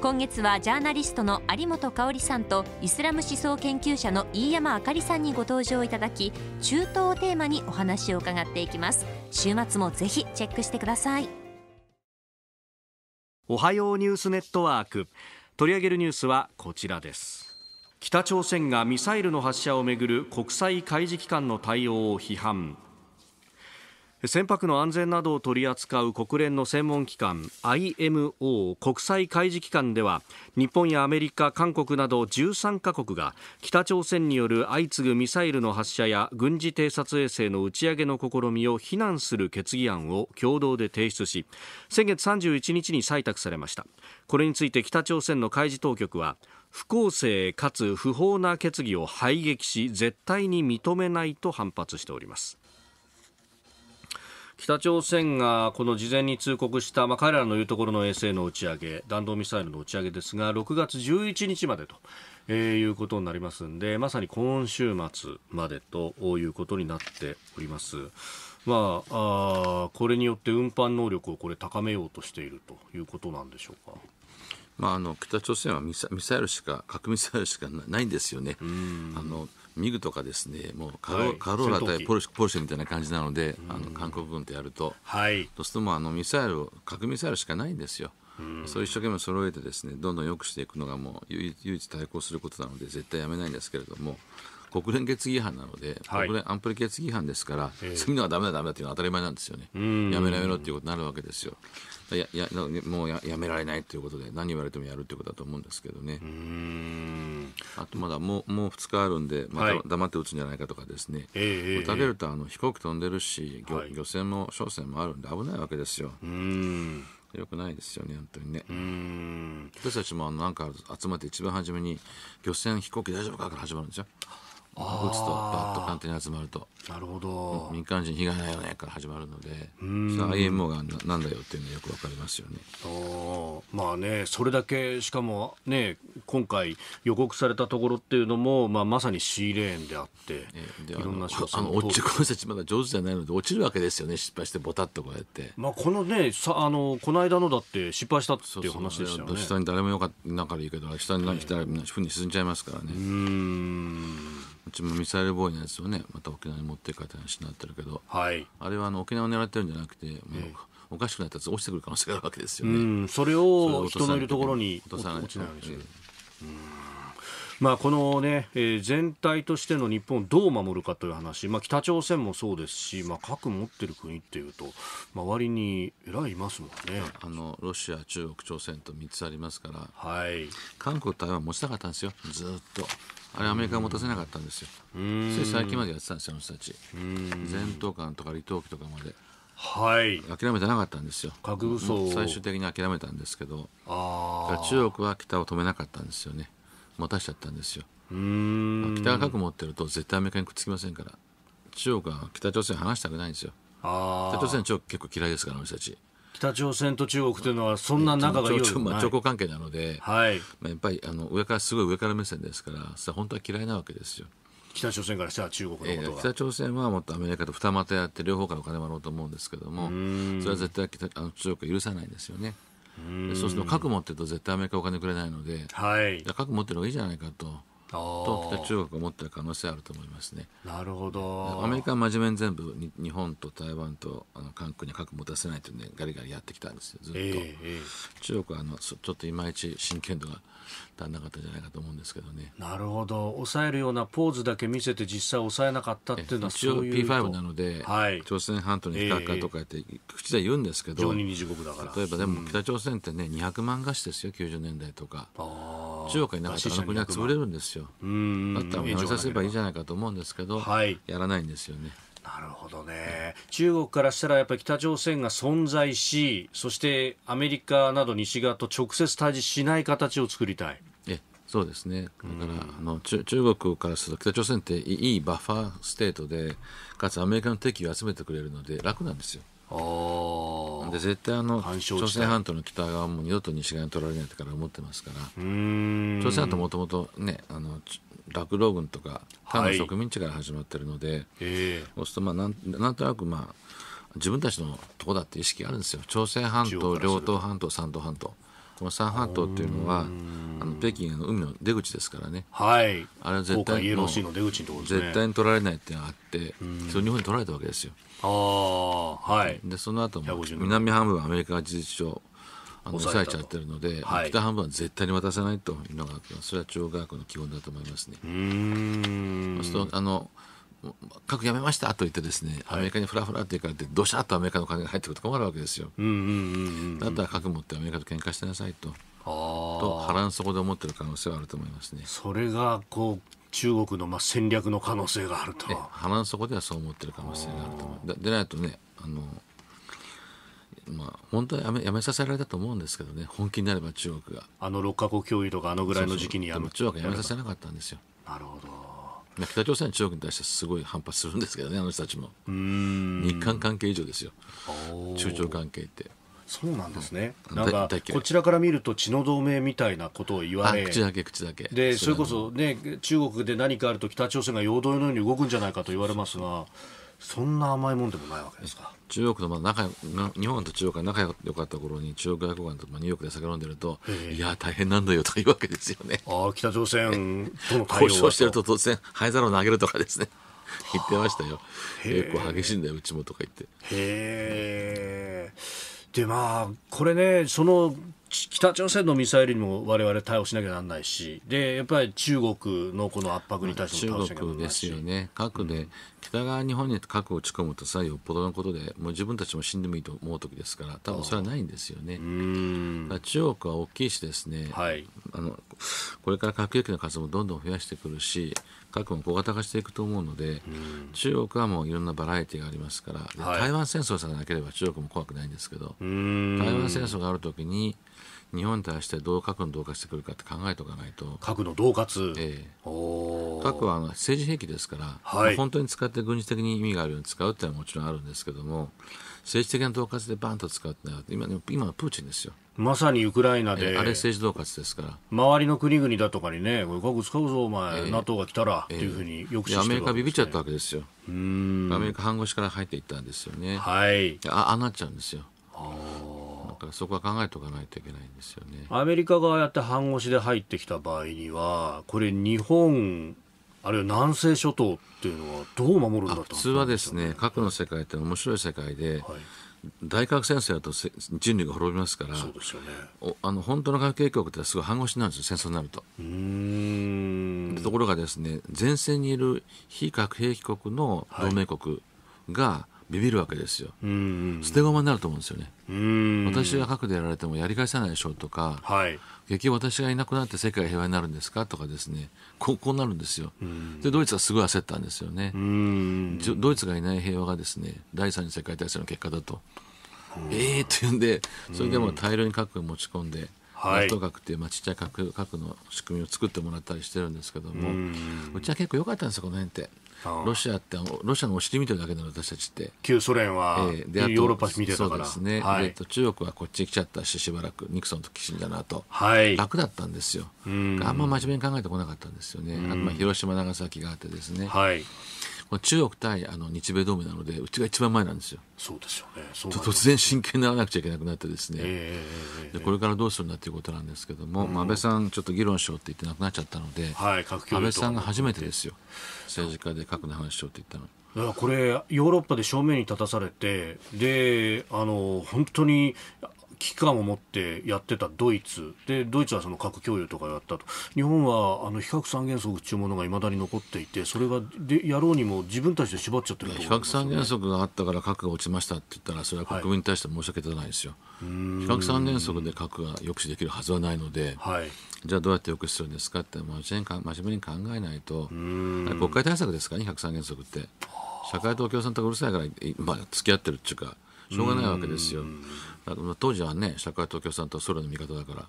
今月はジャーナリストの有本香里さんとイスラム思想研究者の飯山あかりさんにご登場いただき中東をテーマにお話を伺っていきます週末もぜひチェックしてくださいおはようニュースネットワーク取り上げるニュースはこちらです北朝鮮がミサイルの発射をめぐる国際海事機関の対応を批判船舶の安全などを取り扱う国連の専門機関 IMO 国際海事機関では日本やアメリカ、韓国など13カ国が北朝鮮による相次ぐミサイルの発射や軍事偵察衛星の打ち上げの試みを非難する決議案を共同で提出し先月31日に採択されましたこれについて北朝鮮の海事当局は不公正かつ不法な決議を排撃し絶対に認めないと反発しております北朝鮮がこの事前に通告した、まあ、彼らの言うところの衛星の打ち上げ弾道ミサイルの打ち上げですが6月11日までと、えー、いうことになりますのでまさに今週末までということになっております。まあ、あこれによって運搬能力をこれ高めようとしているということなんでしょうか。まあ、あの北朝鮮はミサミサイルしか核ミサイルしかないんですよね。あのミグとかですねもうカロ,、カローラ対ポルシポルシェみたいな感じなので、あの韓国軍とやると、はい、そうするともあのミサイル核ミサイルしかないんですよ。それ一生懸命揃えてですねどんどん良くしていくのがもう唯一対抗することなので絶対やめないんですけれども国連決議違反なので、はい、国連安保理決議違反ですから、次のはだめだ、だめだというのは当たり前なんですよね、やめろやめろということになるわけですよ。ややもうややめられないということで何言われてもやるということだと思うんですけどねあとまだもうもう2日あるんでまた黙って打つんじゃないかとかですね、はい、打たれるとあの飛行機飛んでるし漁,、漁船も商船もあるんで危ないわけですよ。うよくないですよね、本当にね。私たちもあのなんか集まって一番初めに、漁船飛行機大丈夫かから始まるんですよ。打つとバッと簡単に集まるとなるほど民間人被害ないよねから始まるのでその IMO がなんだよっていうのはよくわかりますよね。あまあねそれだけしかもね今回予告されたところっていうのも、まあ、まさにシーレーンであって、えー、でいろんなあの落ちこのたちまだ上手じゃないので落ちるわけですよね失敗してぼたっとこうやって。まあ、このねさあのこの間のだって失敗したっていう話でしたよね。そうそう下に誰もよかったからいいけど下に、はい、船に沈んじゃいますからね。うんうちもミサイル防衛のやつをねまた沖縄に持って帰った話になってるけど、はい、あれはあの沖縄を狙ってるんじゃなくて、ええ、おかしくなったやつ落ちてくる可能性があるわけですよね。それを人のいるところに落とさないようにしてうんまあ、このね、えー、全体としての日本をどう守るかという話、まあ、北朝鮮もそうですし、まあ、核持ってる国っていうと、まあ、割にえらいいますもんねあのロシア、中国、朝鮮と3つありますから、はい、韓国、台湾持ちたかったんですよ、ずっと。あれアメリカ持たせなかったんですよ。つい最近までやってたんですよ、あの人たち。前頭艦とか離島機とかまで。はい、諦めてなかったんですよ核武装最終的に諦めたんですけど中国は北を止めなかったんですよね持たしちゃったんですよ北が核持ってると絶対アメリカにくっつきませんから中国は北朝鮮話したくないんですよ北朝鮮は結構嫌いですから私たち北朝鮮と中国というのはそんな仲が良いまあ、長考関係なので、はいまあ、やっぱりあの上からすごい上から目線ですからそれ本当は嫌いなわけですよ北朝鮮からしたら中国のことが、北朝鮮はもっとアメリカと二股やって両方からお金もらおうと思うんですけどもそれは絶対あの中国は許さないんですよね。そうすると核持ってると絶対アメリカお金くれないので、はい、核持ってる方がいいじゃないかと。と北中国が持ってる可能性あると思いますね。なるほど。アメリカは真面目に全部日本と台湾とあの韓国に核持たせないというねガリガリやってきたんですよずっと。えーえー、中国はあのちょっといまいち真剣度が足んなかったんじゃないかと思うんですけどねなるほど抑えるようなポーズだけ見せて実際抑えなかったっていうのはそういう一応 P5 なので、はい、朝鮮半島に比較かとかって、口で言うんですけど例えばでも北朝鮮ってね200万菓子ですよ90年代とか中国になかったらあの国は潰れるんですよだったらやめさせればいいじゃないかと思うんですけど、はい、やらないんですよね。なるほどね中国からしたらやっぱり北朝鮮が存在しそしてアメリカなど西側と直接対峙しない形を作りたい。そうですねだから、うん、あの中国からすると北朝鮮っていいバッファーステートでかつアメリカの敵を集めてくれるので楽なんですよ。で絶対あの朝鮮半島の北側も二度と西側に取られないから思ってますから朝鮮半島もともとねあの酪農軍とか他の植民地から始まってるので、はい、そうするとまあなんなんとなくまあ自分たちのとこだって意識あるんですよ朝鮮半島両東半島三東半島この三半島っていうのはあの北京の海の出口ですからね、はい、あれは絶対の絶対に取られないってのがあってそれ日本に取られたわけですよあ、はい、でその後も南半分アメリカが事実上あの抑えちゃってるので、はい、北半分は絶対に渡さないというのがそれは中央外の基本だと思いますね。うんあの核やめましたと言ってですね、アメリカにフラフラって行かれて、どしゃっとアメリカの金が入ってくると困るわけですよ。だったら核持ってアメリカと喧嘩してなさいと、あと腹の底で思ってる可能性はあると思いますね。それがこう中国のまあ戦略の可能性があると。腹の底ではそう思ってる可能性があると思う。でないとね、あのまあ、本当はやめやめさせられたと思うんですけどね、本気になれば中国が。あの6か国協議とか、あのぐらいの時期にやめ中国はやめさせなかったんですよ。なるほど北朝鮮中国に対してすごい反発するんですけどね、あの人たちも。日韓関係以上ですよ、中朝関係って。そうなんですね、なんかこちらから見ると血の同盟みたいなことを言われ口だけ口だけでそれこそ、ね、中国で何かあると北朝鮮が陽動のように動くんじゃないかと言われますが。そんな甘いもんでもないわけですか中国のまあ仲日本と中国が仲良かった頃に中国外交官とまあニューヨークで酒飲んでると、いや大変なんだよというわけですよねああ北朝鮮との対応交渉してると突然灰皿を投げるとかですね言ってましたよ結構激しいんだようちもとか言ってへえでまあこれねその北朝鮮のミサイルにも我々対応しなきゃならないしでやっぱり中国のこの圧迫に対しても対応しなきゃならないし中国ですよね核で北側日本に核を打ち込むとさよっぽどのことでもう自分たちも死んでもいいと思う時ですから多分それはないんですよね中国は大きいしですね、はい、あのこれから核兵器の数もどんどん増やしてくるし核も小型化していくと思うので、中国はもういろんなバラエティがありますから、はい、台湾戦争さえなければ中国も怖くないんですけど台湾戦争があるときに日本に対してどう核のう化してくるかって考えておかないと核の恫喝、え核はあの政治兵器ですから、はい、本当に使って軍事的に意味があるように使うっていうのはもちろんあるんですけども政治的な恫喝でバンと使うってのは今今はプーチンですよ。まさにウクライナで、あれ政治恫喝ですから周りの国々だとかにね、これ、核使うぞ、お前、えー、NATO が来たらっていうふうに抑止してね、アメリカビビっちゃったわけですよ、うんアメリカ半腰から入っていったんですよね、はいああなっちゃうんですよ。だからそこは考えておかないといけないんですよねアメリカがやって半腰で入ってきた場合には、これ、日本あるいは南西諸島っていうのはどう守るんだと、普通はですね核の世界って面白い世界で、はい大核戦争だと人類が滅びますから、そうあの本当の核兵器国ってすごい反応しなんですよ、戦争になると。ところがですね前線にいる非核兵器国の同盟国が、はいビビるわけですよ、うんうん、捨て駒になると思うんですよね、うん、私が核でやられてもやり返さないでしょうとか、はい、結局私がいなくなって世界平和になるんですかとかですねこうなるんですよ、うん、でドイツはすごい焦ったんですよね、うん、ドイツがいない平和がですね第三次世界大戦の結果だと、ええー、っていうんでそれでも大量に核を持ち込んで。はい、納豆っていう、まあ、ちっちゃい核核の仕組みを作ってもらったりしてるんですけども、うちは結構良かったんですよこの辺って。ロシアってロシアのお尻見てるだけなの私たちって旧ソ連は、えー、でヨーロッパ見てたからそうですね、はい、中国はこっち来ちゃったししばらくニクソンとキッシンジはい、楽だったんですよあんま真面目に考えてこなかったんですよね、あとまあ広島長崎があってですね、はいまあ、中国対あの日米同盟なのでうちが一番前なんですよ。そうですよね突然真剣にならなくちゃいけなくなってですね、えー、でこれからどうするんだっていうことなんですけども、うん、まあ、安倍さんちょっと議論しようって言ってなくなっちゃったので、はい、安倍さんが初めてですよ政治家で核の話しようって言ったの。だからこれヨーロッパで正面に立たされてであの本当に機感を持ってやってたドイツでドイツはその核共有とかやったと日本はあの非核三原則というものがいまだに残っていてそれがでやろうにも自分たちで縛っちゃってる、ね、非核三原則があったから核が落ちましたって言ったらそれは国民に対して申し訳ないですよ、はい、非核三原則で核が抑止できるはずはないので、はい、じゃあどうやって抑止するんですかって真面目に考えないと国会対策ですかね非核三原則って社会党共産党がうるさいから、まあ、付き合ってるっていうかしょうがないわけですよ。当時はね社会東京さんとソ連の味方だから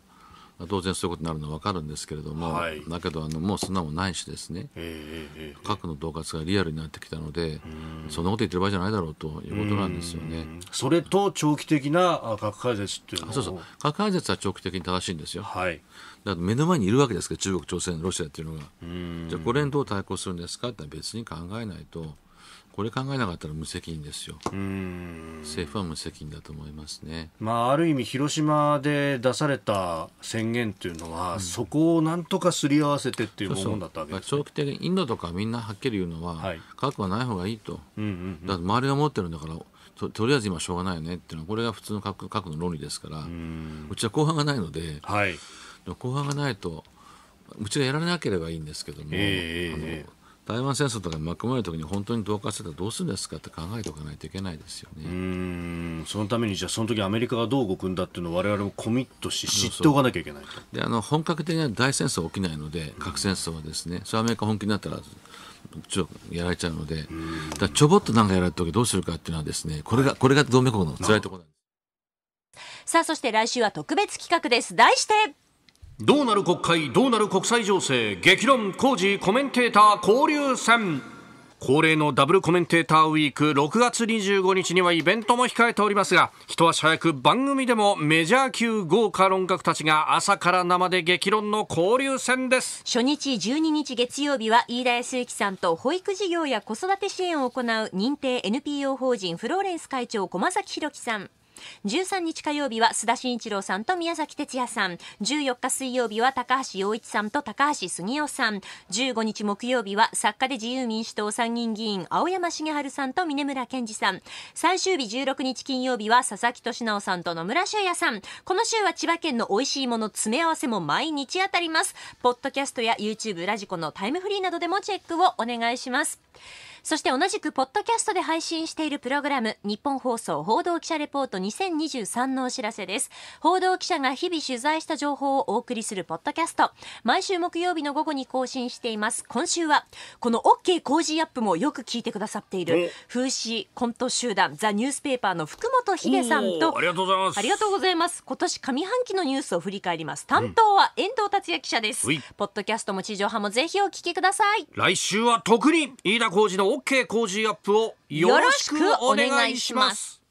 当然そういうことになるのは分かるんですけれども、はい、だけどあのもうそんなもんないしですね、えーえー、核の恫喝がリアルになってきたので、そんなこと言ってる場合じゃないだろうということなんですよね。それと長期的な核開発っていうのそうそう核開絶は長期的に正しいんですよ。はい、だ目の前にいるわけですけど中国、朝鮮、ロシアっていうのがじゃあこれにどう対抗するんですかって別に考えないとこれ考えなかったら無責任ですよ、政府は無責任だと思いますね、まあ、ある意味、広島で出された宣言というのは、うん、そこをなんとかすり合わせてっていうものだったわけ、ね、長期的にインドとかみんなはっきり言うのは、はい、核はない方がいいと、うんうんうん、だって周りが持ってるんだからと、とりあえず今、しょうがないよねっていうのは、これが普通の核核の論理ですから、うちは後半がないので、はい、後半がないと、うちがやられなければいいんですけども。えー台湾戦争とか巻き込まれるときに本当に同化してたらどうするんですかって考えておかないといけないですよねそのためにじゃあその時アメリカがどう動くんだっていうのを我々もコミットし知っておかなきゃいけないであの本格的な大戦争は起きないので核戦争はですね、それアメリカ本気になったらちょやられちゃうのでだちょぼっとなんかやられた時どうするかっていうのはですねこれがこれが同盟国の辛いところなんですさあそして来週は特別企画です題してどうなる国会どうなる国際情勢激論工事コメンテーター交流戦恒例のダブルコメンテーターウィーク6月25日にはイベントも控えておりますが一足早く番組でもメジャー級豪華論客たちが朝から生で激論の交流戦です初日12日月曜日は飯田康之さんと保育事業や子育て支援を行う認定 NPO 法人フローレンス会長駒崎宏樹さん13日火曜日は須田慎一郎さんと宮崎哲也さん14日水曜日は高橋洋一さんと高橋杉雄さん15日木曜日は作家で自由民主党参議院議員青山重春さんと峰村健二さん最終日16日金曜日は佐々木俊直さんと野村修也さんこの週は千葉県の美味しいもの詰め合わせも毎日当たりますポッドキャストや YouTube ラジコのタイムフリーなどでもチェックをお願いしますそして同じくポッドキャストで配信しているプログラム日本放送報道記者レポート2023のお知らせです報道記者が日々取材した情報をお送りするポッドキャスト毎週木曜日の午後に更新しています今週はこの OK 工事アップもよく聞いてくださっている風刺コント集団ザ・ニュースペーパーの福本秀さんとありがとうございますありがとうございます今年上半期のニュースを振り返ります担当は遠藤達也記者です、うん、ポッドキャストも地上波もぜひお聞きください来週は特に飯田浩二の OK 工事アップをよろしくお願いします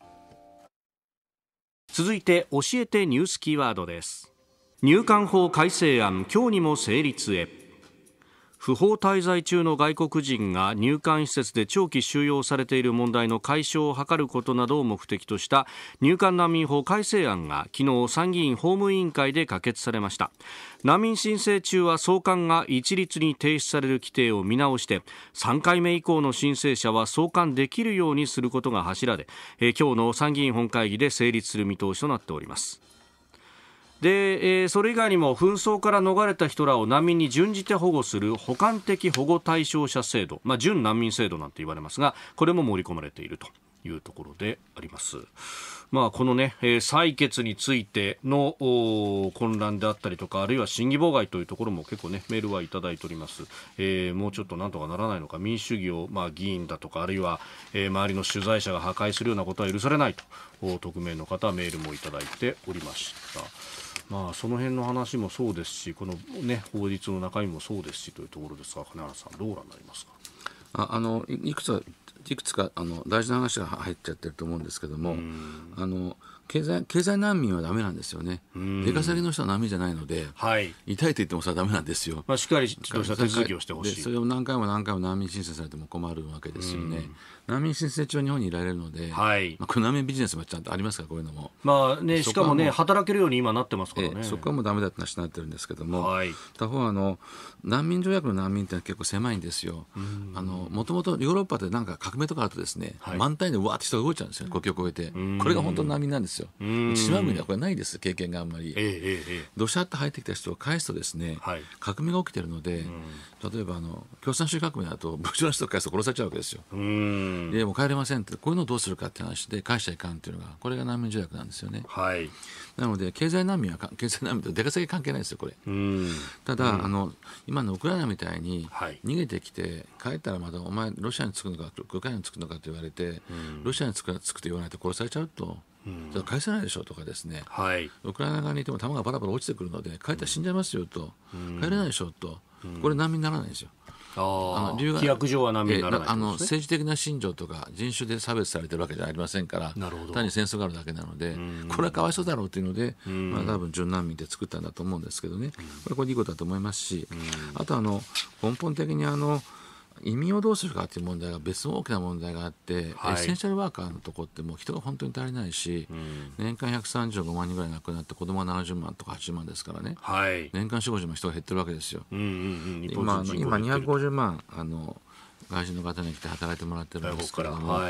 続いて教えてニュースキーワードです入管法改正案今日にも成立へ不法滞在中の外国人が入管施設で長期収容されている問題の解消を図ることなどを目的とした入管難民法改正案が昨日参議院法務委員会で可決されました難民申請中は送還が一律に停止される規定を見直して3回目以降の申請者は送還できるようにすることが柱で、今日の参議院本会議で成立する見通しとなっておりますで、えー、それ以外にも紛争から逃れた人らを難民に準じて保護する補完的保護対象者制度、まあ、準難民制度なんて言われますがこれも盛り込まれているというところであります。まあ、このね、えー、採決についての混乱であったりとか、あるいは審議妨害というところも結構ね、メールはいただいております。えー、もうちょっとなんとかならないのか、民主主義を、まあ、議員だとか、あるいは、えー、周りの取材者が破壊するようなことは許されないと、匿名の方、メールもいただいておりました。まあ、その辺の話もそうですし、この、ね、法律の中身もそうですしというところですが、金原さん、どうご覧になりますか。ああのいくついくつかあの大事な話が入っちゃってると思うんですけども、あの経済経済難民はだめなんですよね、出稼ぎの人は難民じゃないので、はい、痛いと言ってもそれはだめなんですよ、まあ、しっかりとした手続きをしてほしいそれを何回も何回も難民申請されても困るわけですよね、難民申請中は日本にいられるので、はいまあ、こ難民ビジネスもちゃんとありますから、こういうのも。まあね、しかもね、働けるように今なってますからね、えそこはもうだめだって話になってるんですけども、はい、他方あの、難民条約の難民って結構狭いんですよ、もともとヨーロッパでなんか革命とかあると、ですね、はい、満タンでわーって人が動いちゃうんですよ、国境を越えて、これが本当の難民なんですよ。島国はこれないです、経験があんまり。えー、えー、どしゃっと入ってきた人を返すとですね、はい、革命が起きてるので、例えばあの共産主義革命だと 部長の人を返すと殺されちゃうわけですよ。でもう帰れませんってこういうのをどうするかって話で返しちゃいかんっていうのがこれが難民条約なんですよね。はい、なので経済難民は 経済難民と出稼ぎ関係ないですよこれ。ただ、あの今のウクライナみたいに逃げてきて帰ったらまたお前ロシアに着くのかウクライナに着くのかと言われて、ロシアに着く着くと言わないと殺されちゃうとちょっと返せないでしょとかですね、はい、ウクライナ側にいても弾がばらばら落ちてくるので帰ったら死んじゃいますよと、帰れないでしょと、これ難民にならないんですよ。あの理の規約上は難民にならない、ね、あの政治的な信条とか人種で差別されてるわけじゃありませんから単に戦争があるだけなのでこれはかわいそうだろうというので、まあ、多分準難民で作ったんだと思うんですけどねこれこれいいことだと思いますしあとあの根本的にあの移民をどうするかという問題が別の大きな問題があって、はい、エッセンシャルワーカーのところってもう人が本当に足りないし、うん、年間135万人ぐらい亡くなって子供が70万とか80万ですからね、はい、年間4 50万人が減ってるわけですよ。うんうんうん、今今250万あの外人の方に来て働いてもらってるんですけども、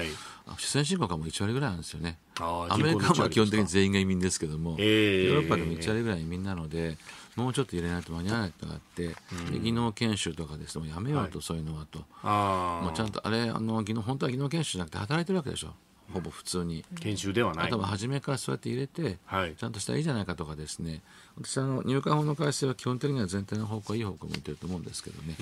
出産人口がもう1割ぐらいなんですよね。アメリカは基本的に全員が移民ですけども、えー、ヨーロッパでも1割ぐらい移民なので、もうちょっと入れないと間に合わないとかあって、うん、技能研修とかですと、やめようと、はい、そういうのはと、もうちゃんとあれあの技能本当は技能研修じゃなくて働いてるわけでしょほぼ普通に研修ではない多分初めからそうやって入れて、はい、ちゃんとしたらいいじゃないかとかですね私あの入管法の改正は基本的には全体の方向いい方向向いてると思うんですけどね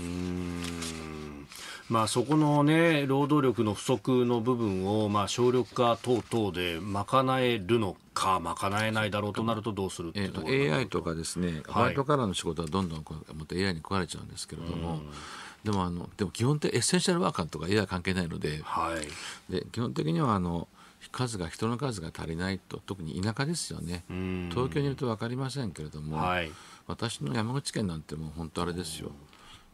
まあ、そこの、ね、労働力の不足の部分を、まあ、省力化等々で賄えるのか賄えないだろうとなるとどうするっていうところ、えー、AI とかですね、はい、イトからの仕事はどんどんまた AI に食われちゃうんですけれども。でもあのでも基本的エッセンシャルワーカーとか家は関係ないので,、はい、で基本的にはあの数が人の数が足りないと特に田舎ですよね東京にいると分かりませんけれども、はい、私の山口県なんてもう本当あれですよ。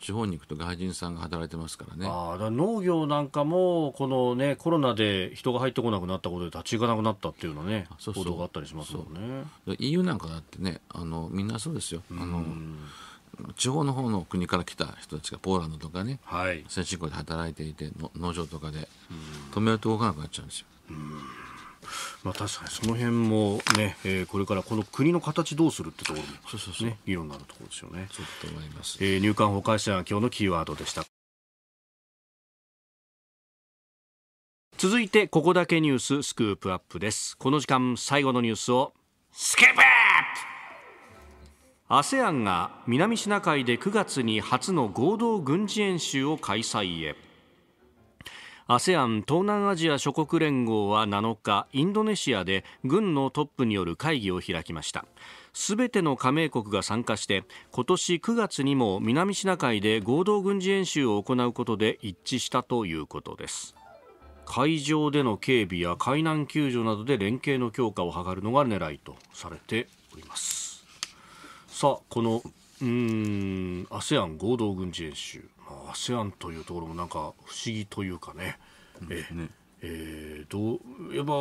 地方に行くと外人さんが働いてますからねあだ農業なんかもこの、ね、コロナで人が入ってこなくなったことで立ち行かなくなったっていうのねそうそう報道があったりしますもんね EU なんかだってねあのみんなそうですよあの地方の方の国から来た人たちがポーランドとかね、はい、先進国で働いていての農場とかで止めると動かなくなっちゃうんですよ。うんまあ、確かにその辺もね、えー、これからこの国の形どうするってところも、ね、そうそうそう議論になるところですよね。そうだと思います、えー、入管法改正案今日のキーワードでした続いてここだけニューススクープアップですこの時間最後のニュースをスクープアップ ASEAN が南シナ海で9月に初の合同軍事演習を開催へ ASEAN 東南アジア諸国連合は7日インドネシアで軍のトップによる会議を開きましたすべての加盟国が参加して今年9月にも南シナ海で合同軍事演習を行うことで一致したということです海上での警備や海難救助などで連携の強化を図るのが狙いとされておりますさあこのうん ASEAN 合同軍事演習 ASEAN というところもなんか不思議というかね。ええ、ねえーどうやっぱ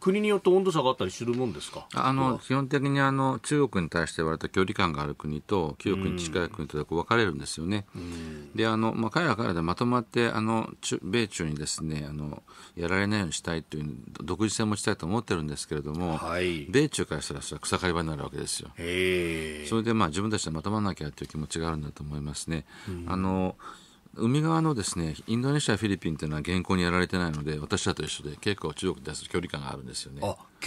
国によって温度差があったりするもんですかあの基本的にあの中国に対してわれた距離感がある国と中国に近い国と分かれるんですよね。であの、まあ、彼らは彼らでまとまってあの米中にですねあのやられないようにしたいという独自性を持ちたいと思ってるんですけれども、はい、米中からしたら草刈り場になるわけですよ。それでまあ自分たちでまとまらなきゃという気持ちがあるんだと思いますね。あの海側のですねインドネシア、フィリピンというのは現行にやられてないので私らと一緒で結構中国に対する距離感があるんですよね。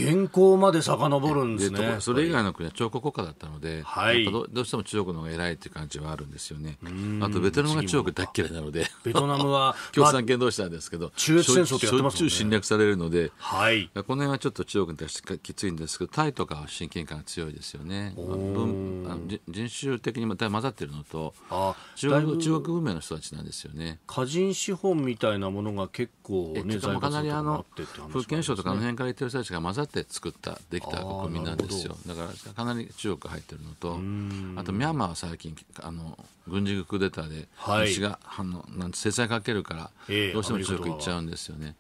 現行まで遡るんですね。それ以外の国は超古国家だったので、はい、どうしても中国の方が偉いっていう感じはあるんですよね。あとベトナムが中国大嫌いなので、ベトナムは 共産権同士なんですけど、まあ、中越戦争ってやってます、ね、侵略されるので、はい、この辺はちょっと中国に対してきついんですけど、タイとかは親近感が強いですよね。まあ、人種的にもだ混ざってるのと、あ中国中国文明の人たちなんですよね。個人資本みたいなものが結構ね、かなりあの、福建省とかの辺から言ってる人たちが混ざって作ったできた国民なんですよだからかなり中国入ってるのとあとミャンマーは最近あの軍事クーデターで、はい、西があのなん制裁かけるから、えー、どうしても中国行っちゃうんですよね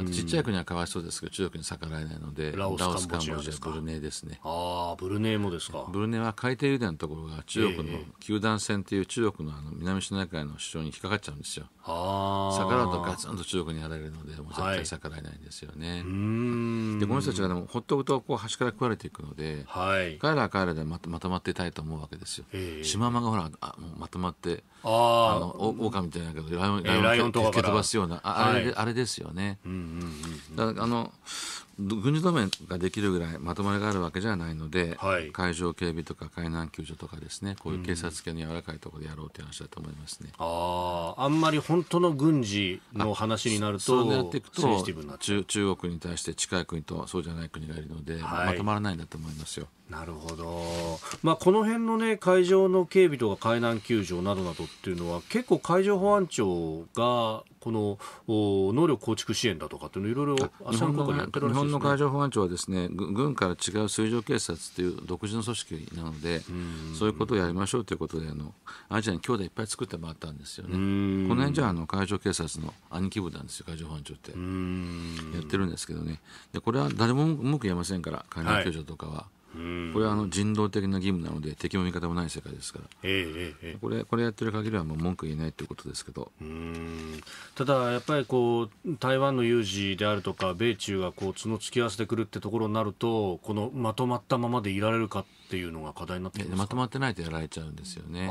あとちっちゃい国はかわいそうですけど中国に逆らえないのでラオスカンボジアブルネイですねああブルネイもですかブルネイは海底油田のところが中国の九段線ていう中国のあの南シナ海の主張に引っかかっちゃうんですよ逆らうとガツンと中国にやられるのでもう絶対逆らえないんですよね、はい、でこの人たちがでもほっとくとこう端から食われていくので、はい、彼ら彼らでまとまとまってたいと思うわけですよ。シマウマがほらあまとまってああのオオカミじゃないけどライオンライオン蹴飛ばすようなあ,、あれあれですよね。うんうんうん、だからあの軍事同盟ができるぐらいまとまりがあるわけじゃないので、はい、海上警備とか海難救助とかですねこういう警察系の柔らかいところでやろうという話だと思いますね、うん、ああんまり本当の軍事の話になるとそうやっていくと中中国に対して近い国とそうじゃない国がいるので、はい、まとまらないんだと思いますよ。なるほど、まあ、この辺のね海上の警備とか海難救助などなどっていうのは結構海上保安庁がこの能力構築支援だとかっていうのいろいろあっしやってるんですか本の海上保安庁はですね軍から違う水上警察という独自の組織なのでそういうことをやりましょうということであのアジアに兄弟いっぱい作って回ったんですよね。この辺じゃあの海上警察の兄貴部なんですよ海上保安庁ってやってるんですけどねでこれは誰も文句言えませんから海上救助とかは。はいこれはあの人道的な義務なので敵も味方もない世界ですから、えええ、これこれやってる限りはもう文句言えないということですけどただ、やっぱりこう台湾の有事であるとか米中がこう角突き合わせてくるってところになるとこのまとまったままでいられるかってっていうのが課題になってまとまってないとやられちゃうんですよね。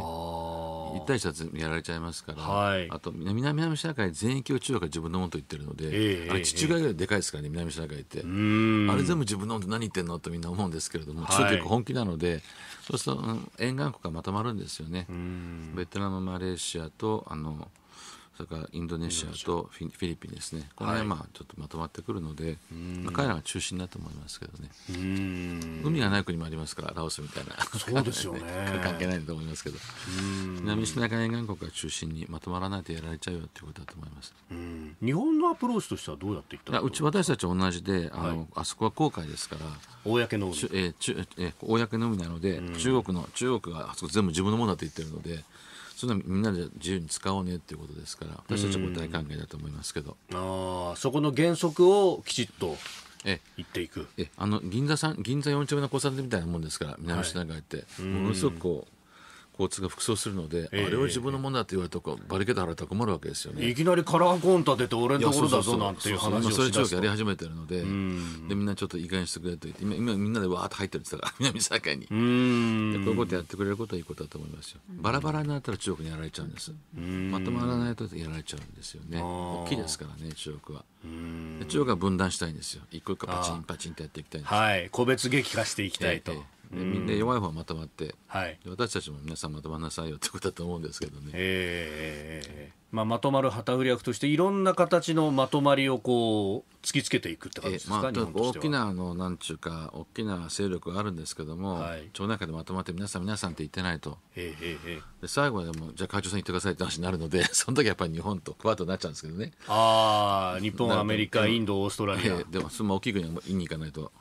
一対一はやられちゃいますから、はい、あと南南シナ海全域を中国が自分のものと言ってるので、えー、あれ地中海ぐらいでかいですからね南シナ海って、あれ全部自分のものって何言ってんのとみんな思うんですけれども、中国本気なのでそうすると沿岸国がまとまるんですよね。ベトナムマレーシアとあのそれからインドネシアとフィリピンですね、この辺、まあ、ちょっとまとまってくるので、まあ、彼らが中心だと思いますけどね。海がない国もありますからラオスみたいなそうですよね 関係ないと思いますけど南シナ海岸国が中心にまとまらないとやられちゃうよということだと思います日本のアプローチとしてはどうやっていったうち私たち同じであの、はい、あそこは公海ですから公の海、えーえー、公の海なので中国の中国があそこ全部自分のものだと言ってるので。それはみんなで自由に使おうねっていうことですから私たちは大歓迎だと思いますけど、ああそこの原則をきちっと行っていく、ええ、あの銀座さ銀座4丁目の交差点みたいなもんですから南品川って、はい、ものすごくこう交通が服装するので、えー、あれを自分のものだと言われたら、バリケード張られたら困るわけですよね。いきなりカラーコーン立てて、俺のところだぞなんていう話をそういう状況やり始めてるので、でみんなちょっと意外にしてくれと言って、今、今みんなでわーっと入ってるって言ったら、南境に。こういうことやってくれることはいいことだと思いますよ。バラバラになったら中国にやられちゃうんです。まとまらないとやられちゃうんですよね。大きいですからね、中国は。中国は分断したいんですよ。一個一個パチンパチンとやっていきたいんです。はい、個別激化していきたいと。えーえーみんな弱い方がまとまって、はい、私たちも皆さんまとまんなさいよってことだと思うんですけどね。えーまあ、まとまる旗振り役としていろんな形のまとまりをこう突きつけていくって感じですか、えー、まあ、大きなあのなんちゅうか大きな勢力があるんですけども、はい、町内会でまとまって皆さん皆さんって言ってないと、えーえー、で最後はでもじゃあ会長さん言ってくださいって話になるので その時はやっぱり日本とクワッになっちゃうんですけどねああ日本アメリカインドオーストラリア、でもその大きい国に行かないと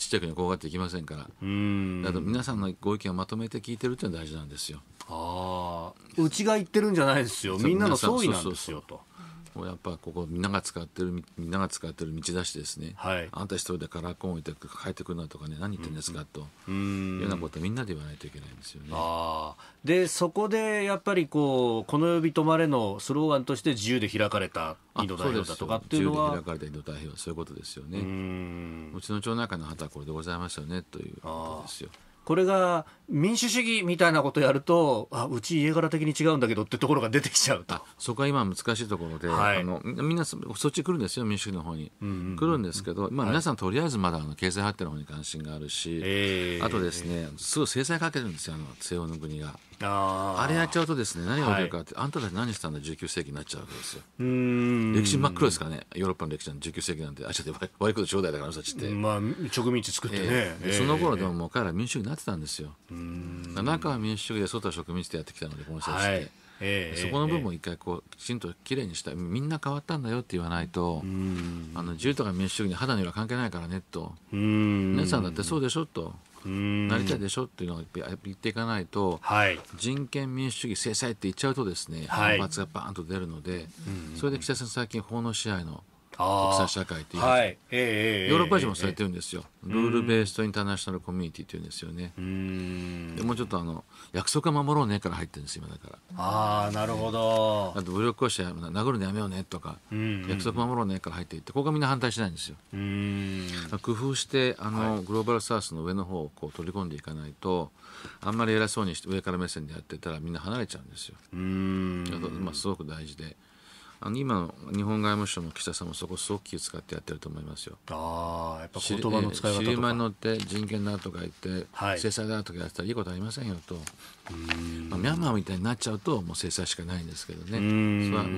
ちっちゃくに怖がっていきませんからと皆さんのご意見をまとめて聞いてるっていうのは大事なんですよああうちが言ってるんじゃないですよみんなの総意なんですよとやっぱここみんなが使ってるみんなが使ってる道だしですね、はい、あんた一人でカラーコン置いて帰ってくるなとかね何言ってんですかと、うん、いうようなことはみんなで言わないといけないんですよね。あでそこでやっぱりこう「この呼び止まれ」のスローガンとして自由で開かれたインド太平洋だとかっていうのは自由で開かれたインド太平洋そういうことですよね。ううちの町内会の旗はこれでございますよねということですよ。これが民主主義みたいなことやるとあうち家柄的に違うんだけどってところが出てきちゃうとそこは今難しいところで、はい、あのみんなそっち来るんですよ民主主義の方に、うんうんうん、来るんですけど、まあ、皆さんとりあえずまだあの経済発展の方に関心があるし、はい、あとですね、すぐ制裁かけるんですよあの西洋の国が。あれやっちゃうとですね何が起きるかって、はい、あんたたち何したんだ19世紀になっちゃうわけですよ歴史真っ黒ですからねヨーロッパの歴史の19世紀なんてあちょっと悪いことちょうだいだからあの人たちって、まあ、植民地作ってね、えー、その頃でももう彼ら民主主義になってたんですよ中は民主主義で外は植民地でやってきたのでこの人たちって。はいえー、そこの部分を一回こうきちんときれいにしたみんな変わったんだよって言わないとあの自由とか民主主義に肌の色は関係ないからねと皆さんだってそうでしょとなりたいでしょっていうのを言っていかないと、はい、人権民主主義制裁って言っちゃうとですね、反発がバーンと出るので、それで岸田さん最近法の支配の国際社会っていう、はいえー、ヨーロッパ人もそうやってるんですよ、えー、ルールベースとインターナショナルコミュニティっていうんですよねでもうちょっとあの約束は守ろうねから入ってるんです今だからああなるほど、あと武力行使は殴るのやめようねとか、うんうん、約束守ろうねから入っていってここがみんな反対しないんですよ工夫してあの、はい、グローバルサウスの上の方をこう取り込んでいかないとあんまり偉そうにして上から目線でやってたらみんな離れちゃうんですようんまあすごく大事で。あの今の日本外務省の岸田さんもそこすごく気を使ってやってると思いますよ。ああ、やっぱ言葉の使い方とか。知り前乗って人権だとか言って、はい、制裁だとかやってたらいいことありませんよと。まあ、ミャンマーみたいになっちゃうともう制裁しかないんですけどね。それはう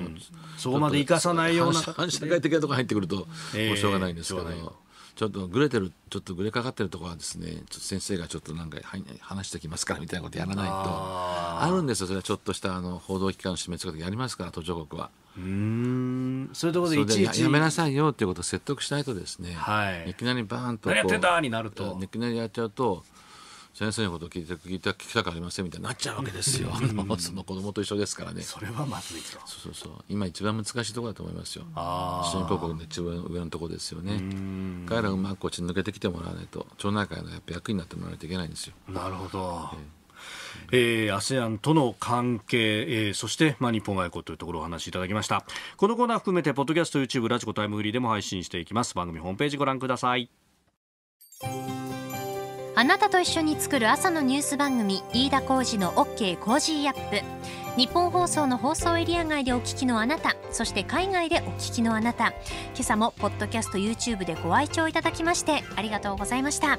そこまで生かさないような 反社会的なとこ入ってくると、もうしょうがないんですけど。えーちょっとぐれてる、ちょっとぐれかかってるところはですね、先生がちょっとなんか話してきますからみたいなことやらないと、あるんですよ、それはちょっとしたあの報道機関の締め付けとかやりますから、途上国は。うんそういうところでいちいちやめなさいよっていうことを説得しないとですね、はい、いきなりバーンとやってたになるといきなりやっちゃうと先生のこと聞いて聞いた聞きたくありませんみたいになっちゃうわけですよ その子供と一緒ですからねそれはまずいとそうそうそう今一番難しいところだと思いますよ新興国の一番上のところですよね彼らうまくこっちに抜けてきてもらわないと町内会のやっぱ役になってもらわないといけないんですよなるほど、えーえー、ASEAN との関係、えー、そして、まあ、日本外交というところをお話しいただきましたこのコーナー含めてポッドキャスト YouTube ラジコタイムフリーでも配信していきます番組ホームページご覧くださいあなたと一緒に作る朝のニュース番組飯田浩二の OK コージーアップ日本放送の放送エリア外でお聞きのあなたそして海外でお聞きのあなた今朝もポッドキャスト YouTube でご愛聴いただきましてありがとうございました